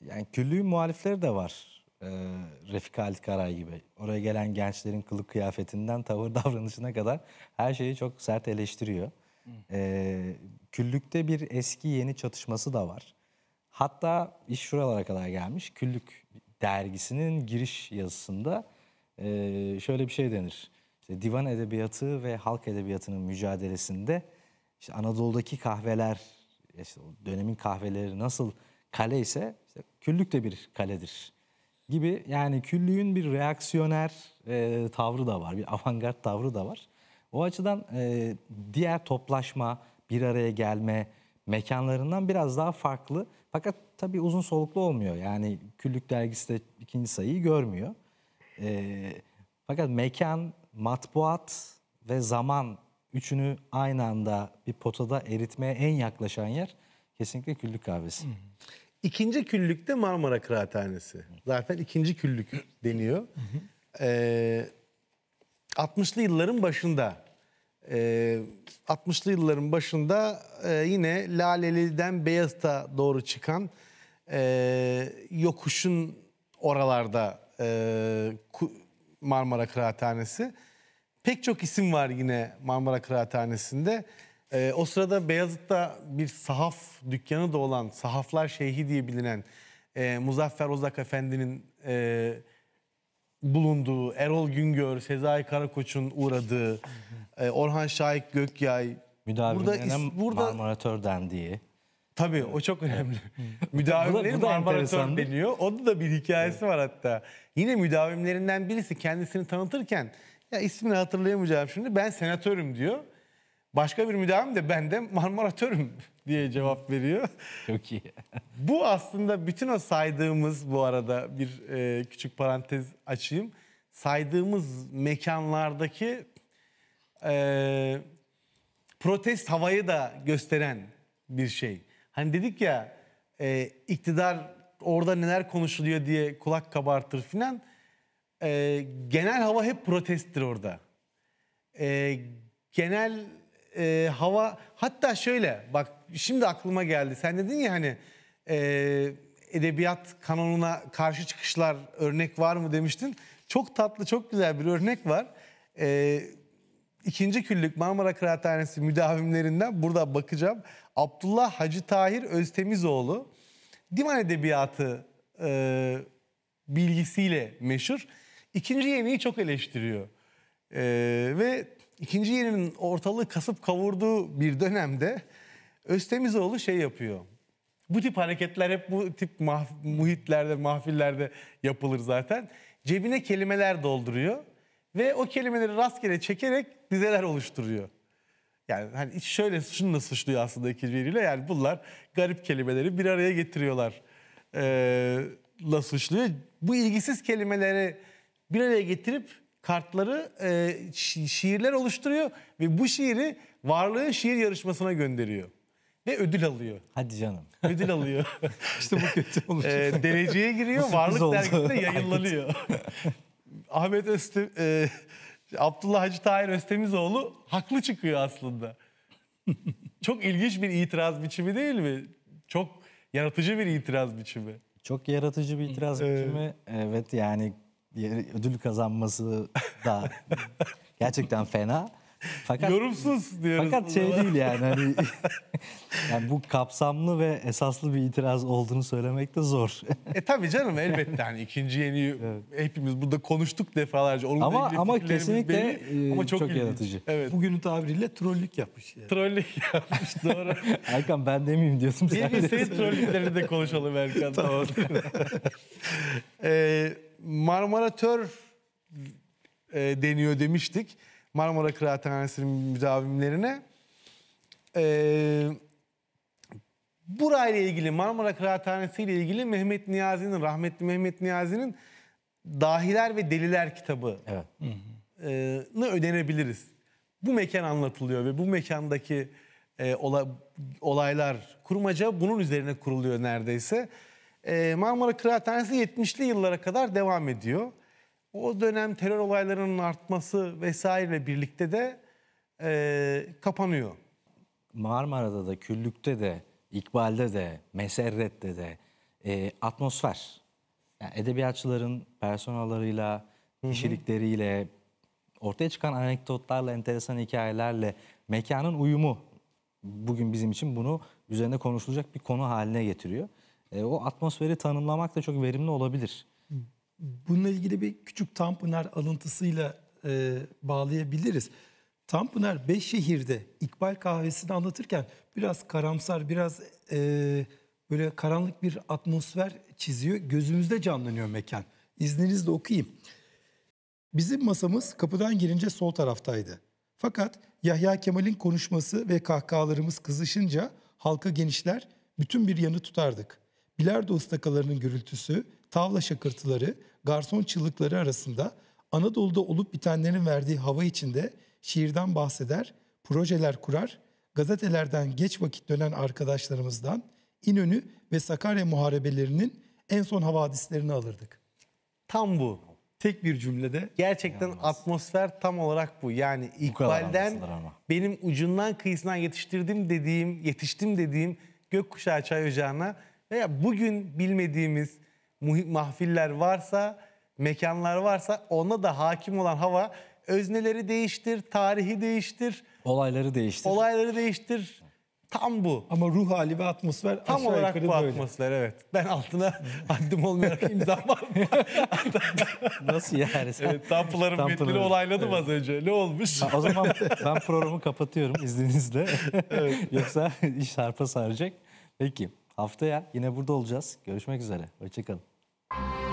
Yani küllüğün muhalifleri de var. E, Refik Halit Karay gibi. Oraya gelen gençlerin kılık kıyafetinden tavır davranışına kadar her şeyi çok sert eleştiriyor. E, küllükte bir eski yeni çatışması da var. Hatta iş şuralara kadar gelmiş. Küllük dergisinin giriş yazısında e, şöyle bir şey denir işte divan edebiyatı ve halk edebiyatının mücadelesinde işte Anadolu'daki kahveler, işte dönemin kahveleri nasıl kale ise işte küllük de bir kaledir gibi yani küllüğün bir reaksiyoner e, tavrı da var, bir avantgard tavrı da var. O açıdan e, diğer toplaşma, bir araya gelme mekanlarından biraz daha farklı. Fakat tabii uzun soluklu olmuyor. Yani küllük dergisi de ikinci sayıyı görmüyor. E, fakat mekan matbuat ve zaman üçünü aynı anda bir potada eritmeye en yaklaşan yer kesinlikle küllük kahvesi. Hı. İkinci de Marmara Kıraathanesi. Zaten ikinci küllük deniyor. Ee, 60'lı yılların başında e, ee, 60'lı yılların başında e, yine Laleli'den Beyazıt'a doğru çıkan e, yokuşun oralarda e, Marmara Kıraathanesi. Pek çok isim var yine Marmara Kıraathanesi'nde. E, o sırada Beyazıt'ta bir sahaf dükkanı da olan Sahaflar Şeyhi diye bilinen e, Muzaffer Ozak Efendi'nin e, bulunduğu, Erol Güngör, Sezai Karakoç'un uğradığı, e, Orhan Şahik Gökyay. Müdavirlerine burada, marmaratör dendiği. Tabii o çok önemli. Müdavimlerin marmaratör deniyor. Onun da bir hikayesi evet. var hatta. Yine müdavimlerinden birisi kendisini tanıtırken ya ismini hatırlayamayacağım şimdi. Ben senatörüm diyor. Başka bir müdavim de ben de marmaratörüm diye cevap veriyor. Çok iyi. bu aslında bütün o saydığımız bu arada bir e, küçük parantez açayım. Saydığımız mekanlardaki e, protest havayı da gösteren bir şey. Hani dedik ya e, iktidar orada neler konuşuluyor diye kulak kabartır filan e, genel hava hep protesttir orada. E, genel e, hava hatta şöyle bak şimdi aklıma geldi. Sen dedin ya hani e, edebiyat kanonuna karşı çıkışlar örnek var mı demiştin. Çok tatlı çok güzel bir örnek var. E, İkinci küllük Marmara Kıraathanesi müdavimlerinden burada bakacağım. Abdullah Hacı Tahir Öztemizoğlu divan edebiyatı e, bilgisiyle meşhur ikinci yemeği çok eleştiriyor. E, ve ikinci yemeğin ortalığı kasıp kavurduğu bir dönemde Öztemizoğlu şey yapıyor. Bu tip hareketler hep bu tip mah muhitlerde, mahfillerde yapılır zaten. Cebine kelimeler dolduruyor ve o kelimeleri rastgele çekerek dizeler oluşturuyor. Yani hani şöyle şunu da suçluyor aslında ikinci yeriyle yani bunlar garip kelimeleri bir araya getiriyorlar ee, la suçluyor. Bu ilgisiz kelimeleri bir araya getirip kartları e, şi şiirler oluşturuyor ve bu şiiri varlığın şiir yarışmasına gönderiyor. Ve ödül alıyor. Hadi canım. Ödül alıyor. İşte bu kötü olmuş. E, dereceye giriyor, Varlık dergisinde yayınlanıyor. Ahmet Öztem, e, Abdullah Hacı Tahir Öztemizoğlu haklı çıkıyor aslında. Çok ilginç bir itiraz biçimi değil mi? Çok yaratıcı bir itiraz biçimi. Çok yaratıcı bir itiraz biçimi. Evet yani ödül kazanması da gerçekten fena. Fakat, Yorumsuz diyoruz. Fakat şey değil yani hani yani bu kapsamlı ve esaslı bir itiraz olduğunu söylemek de zor. e tabii canım elbette yani ikinci yeni evet. hepimiz burada konuştuk defalarca. Onun ama ama kesinlikle belli, e, ama çok, çok yaratıcı. Evet. Bugünün tabiriyle trollük yapmış. Yani. Trollük yapmış doğru. Erkan ben demeyeyim diyorsun. Bir senin trollüklerini de konuşalım Erkan. tamam. ee, marmaratör e, deniyor demiştik. Marmara Kıraathanesi'nin müdavimlerine. E, burayla ilgili Marmara Kıraathanesi ile ilgili Mehmet Niyazi'nin, rahmetli Mehmet Niyazi'nin Dahiler ve Deliler kitabı evet. e, ödenebiliriz. Bu mekan anlatılıyor ve bu mekandaki e, olaylar kurmaca bunun üzerine kuruluyor neredeyse e, Marmara Kıraathanesi 70'li yıllara kadar devam ediyor. O dönem terör olaylarının artması vesaireyle birlikte de e, kapanıyor. Marmara'da da, Küllük'te de, İkbal'de de, Meserret'te de e, atmosfer. Yani edebiyatçıların personalarıyla, kişilikleriyle, ortaya çıkan anekdotlarla, enteresan hikayelerle mekanın uyumu bugün bizim için bunu üzerinde konuşulacak bir konu haline getiriyor e, o atmosferi tanımlamak da çok verimli olabilir. Bununla ilgili bir küçük Tanpınar alıntısıyla e, bağlayabiliriz. Tanpınar Beşşehir'de İkbal Kahvesi'ni anlatırken biraz karamsar, biraz e, böyle karanlık bir atmosfer çiziyor. Gözümüzde canlanıyor mekan. İzninizle okuyayım. Bizim masamız kapıdan girince sol taraftaydı. Fakat Yahya Kemal'in konuşması ve kahkahalarımız kızışınca halka genişler, bütün bir yanı tutardık bilardo ıstakalarının gürültüsü, tavla şakırtıları, garson çığlıkları arasında Anadolu'da olup bitenlerin verdiği hava içinde şiirden bahseder, projeler kurar, gazetelerden geç vakit dönen arkadaşlarımızdan İnönü ve Sakarya muharebelerinin en son havadislerini alırdık. Tam bu. Tek bir cümlede. Gerçekten Yalnız. atmosfer tam olarak bu. Yani İkbal'den benim ucundan kıyısından yetiştirdim dediğim, yetiştim dediğim Gökkuşağı Çay Ocağı'na veya bugün bilmediğimiz mahfiller varsa, mekanlar varsa ona da hakim olan hava özneleri değiştir, tarihi değiştir. Olayları değiştir. Olayları değiştir. Tam bu. Ama ruh hali ve atmosfer Tam olarak bu böyle. atmosfer evet. Ben altına haddim olmayarak imza var. Nasıl yani? Sen, evet, Tanpınar'ın metnini olayladım evet. az önce. Ne olmuş? Ha, o zaman ben programı kapatıyorum izninizle. Evet. Yoksa iş harpa saracak. Peki. Haftaya yine burada olacağız. Görüşmek üzere. Hoşçakalın.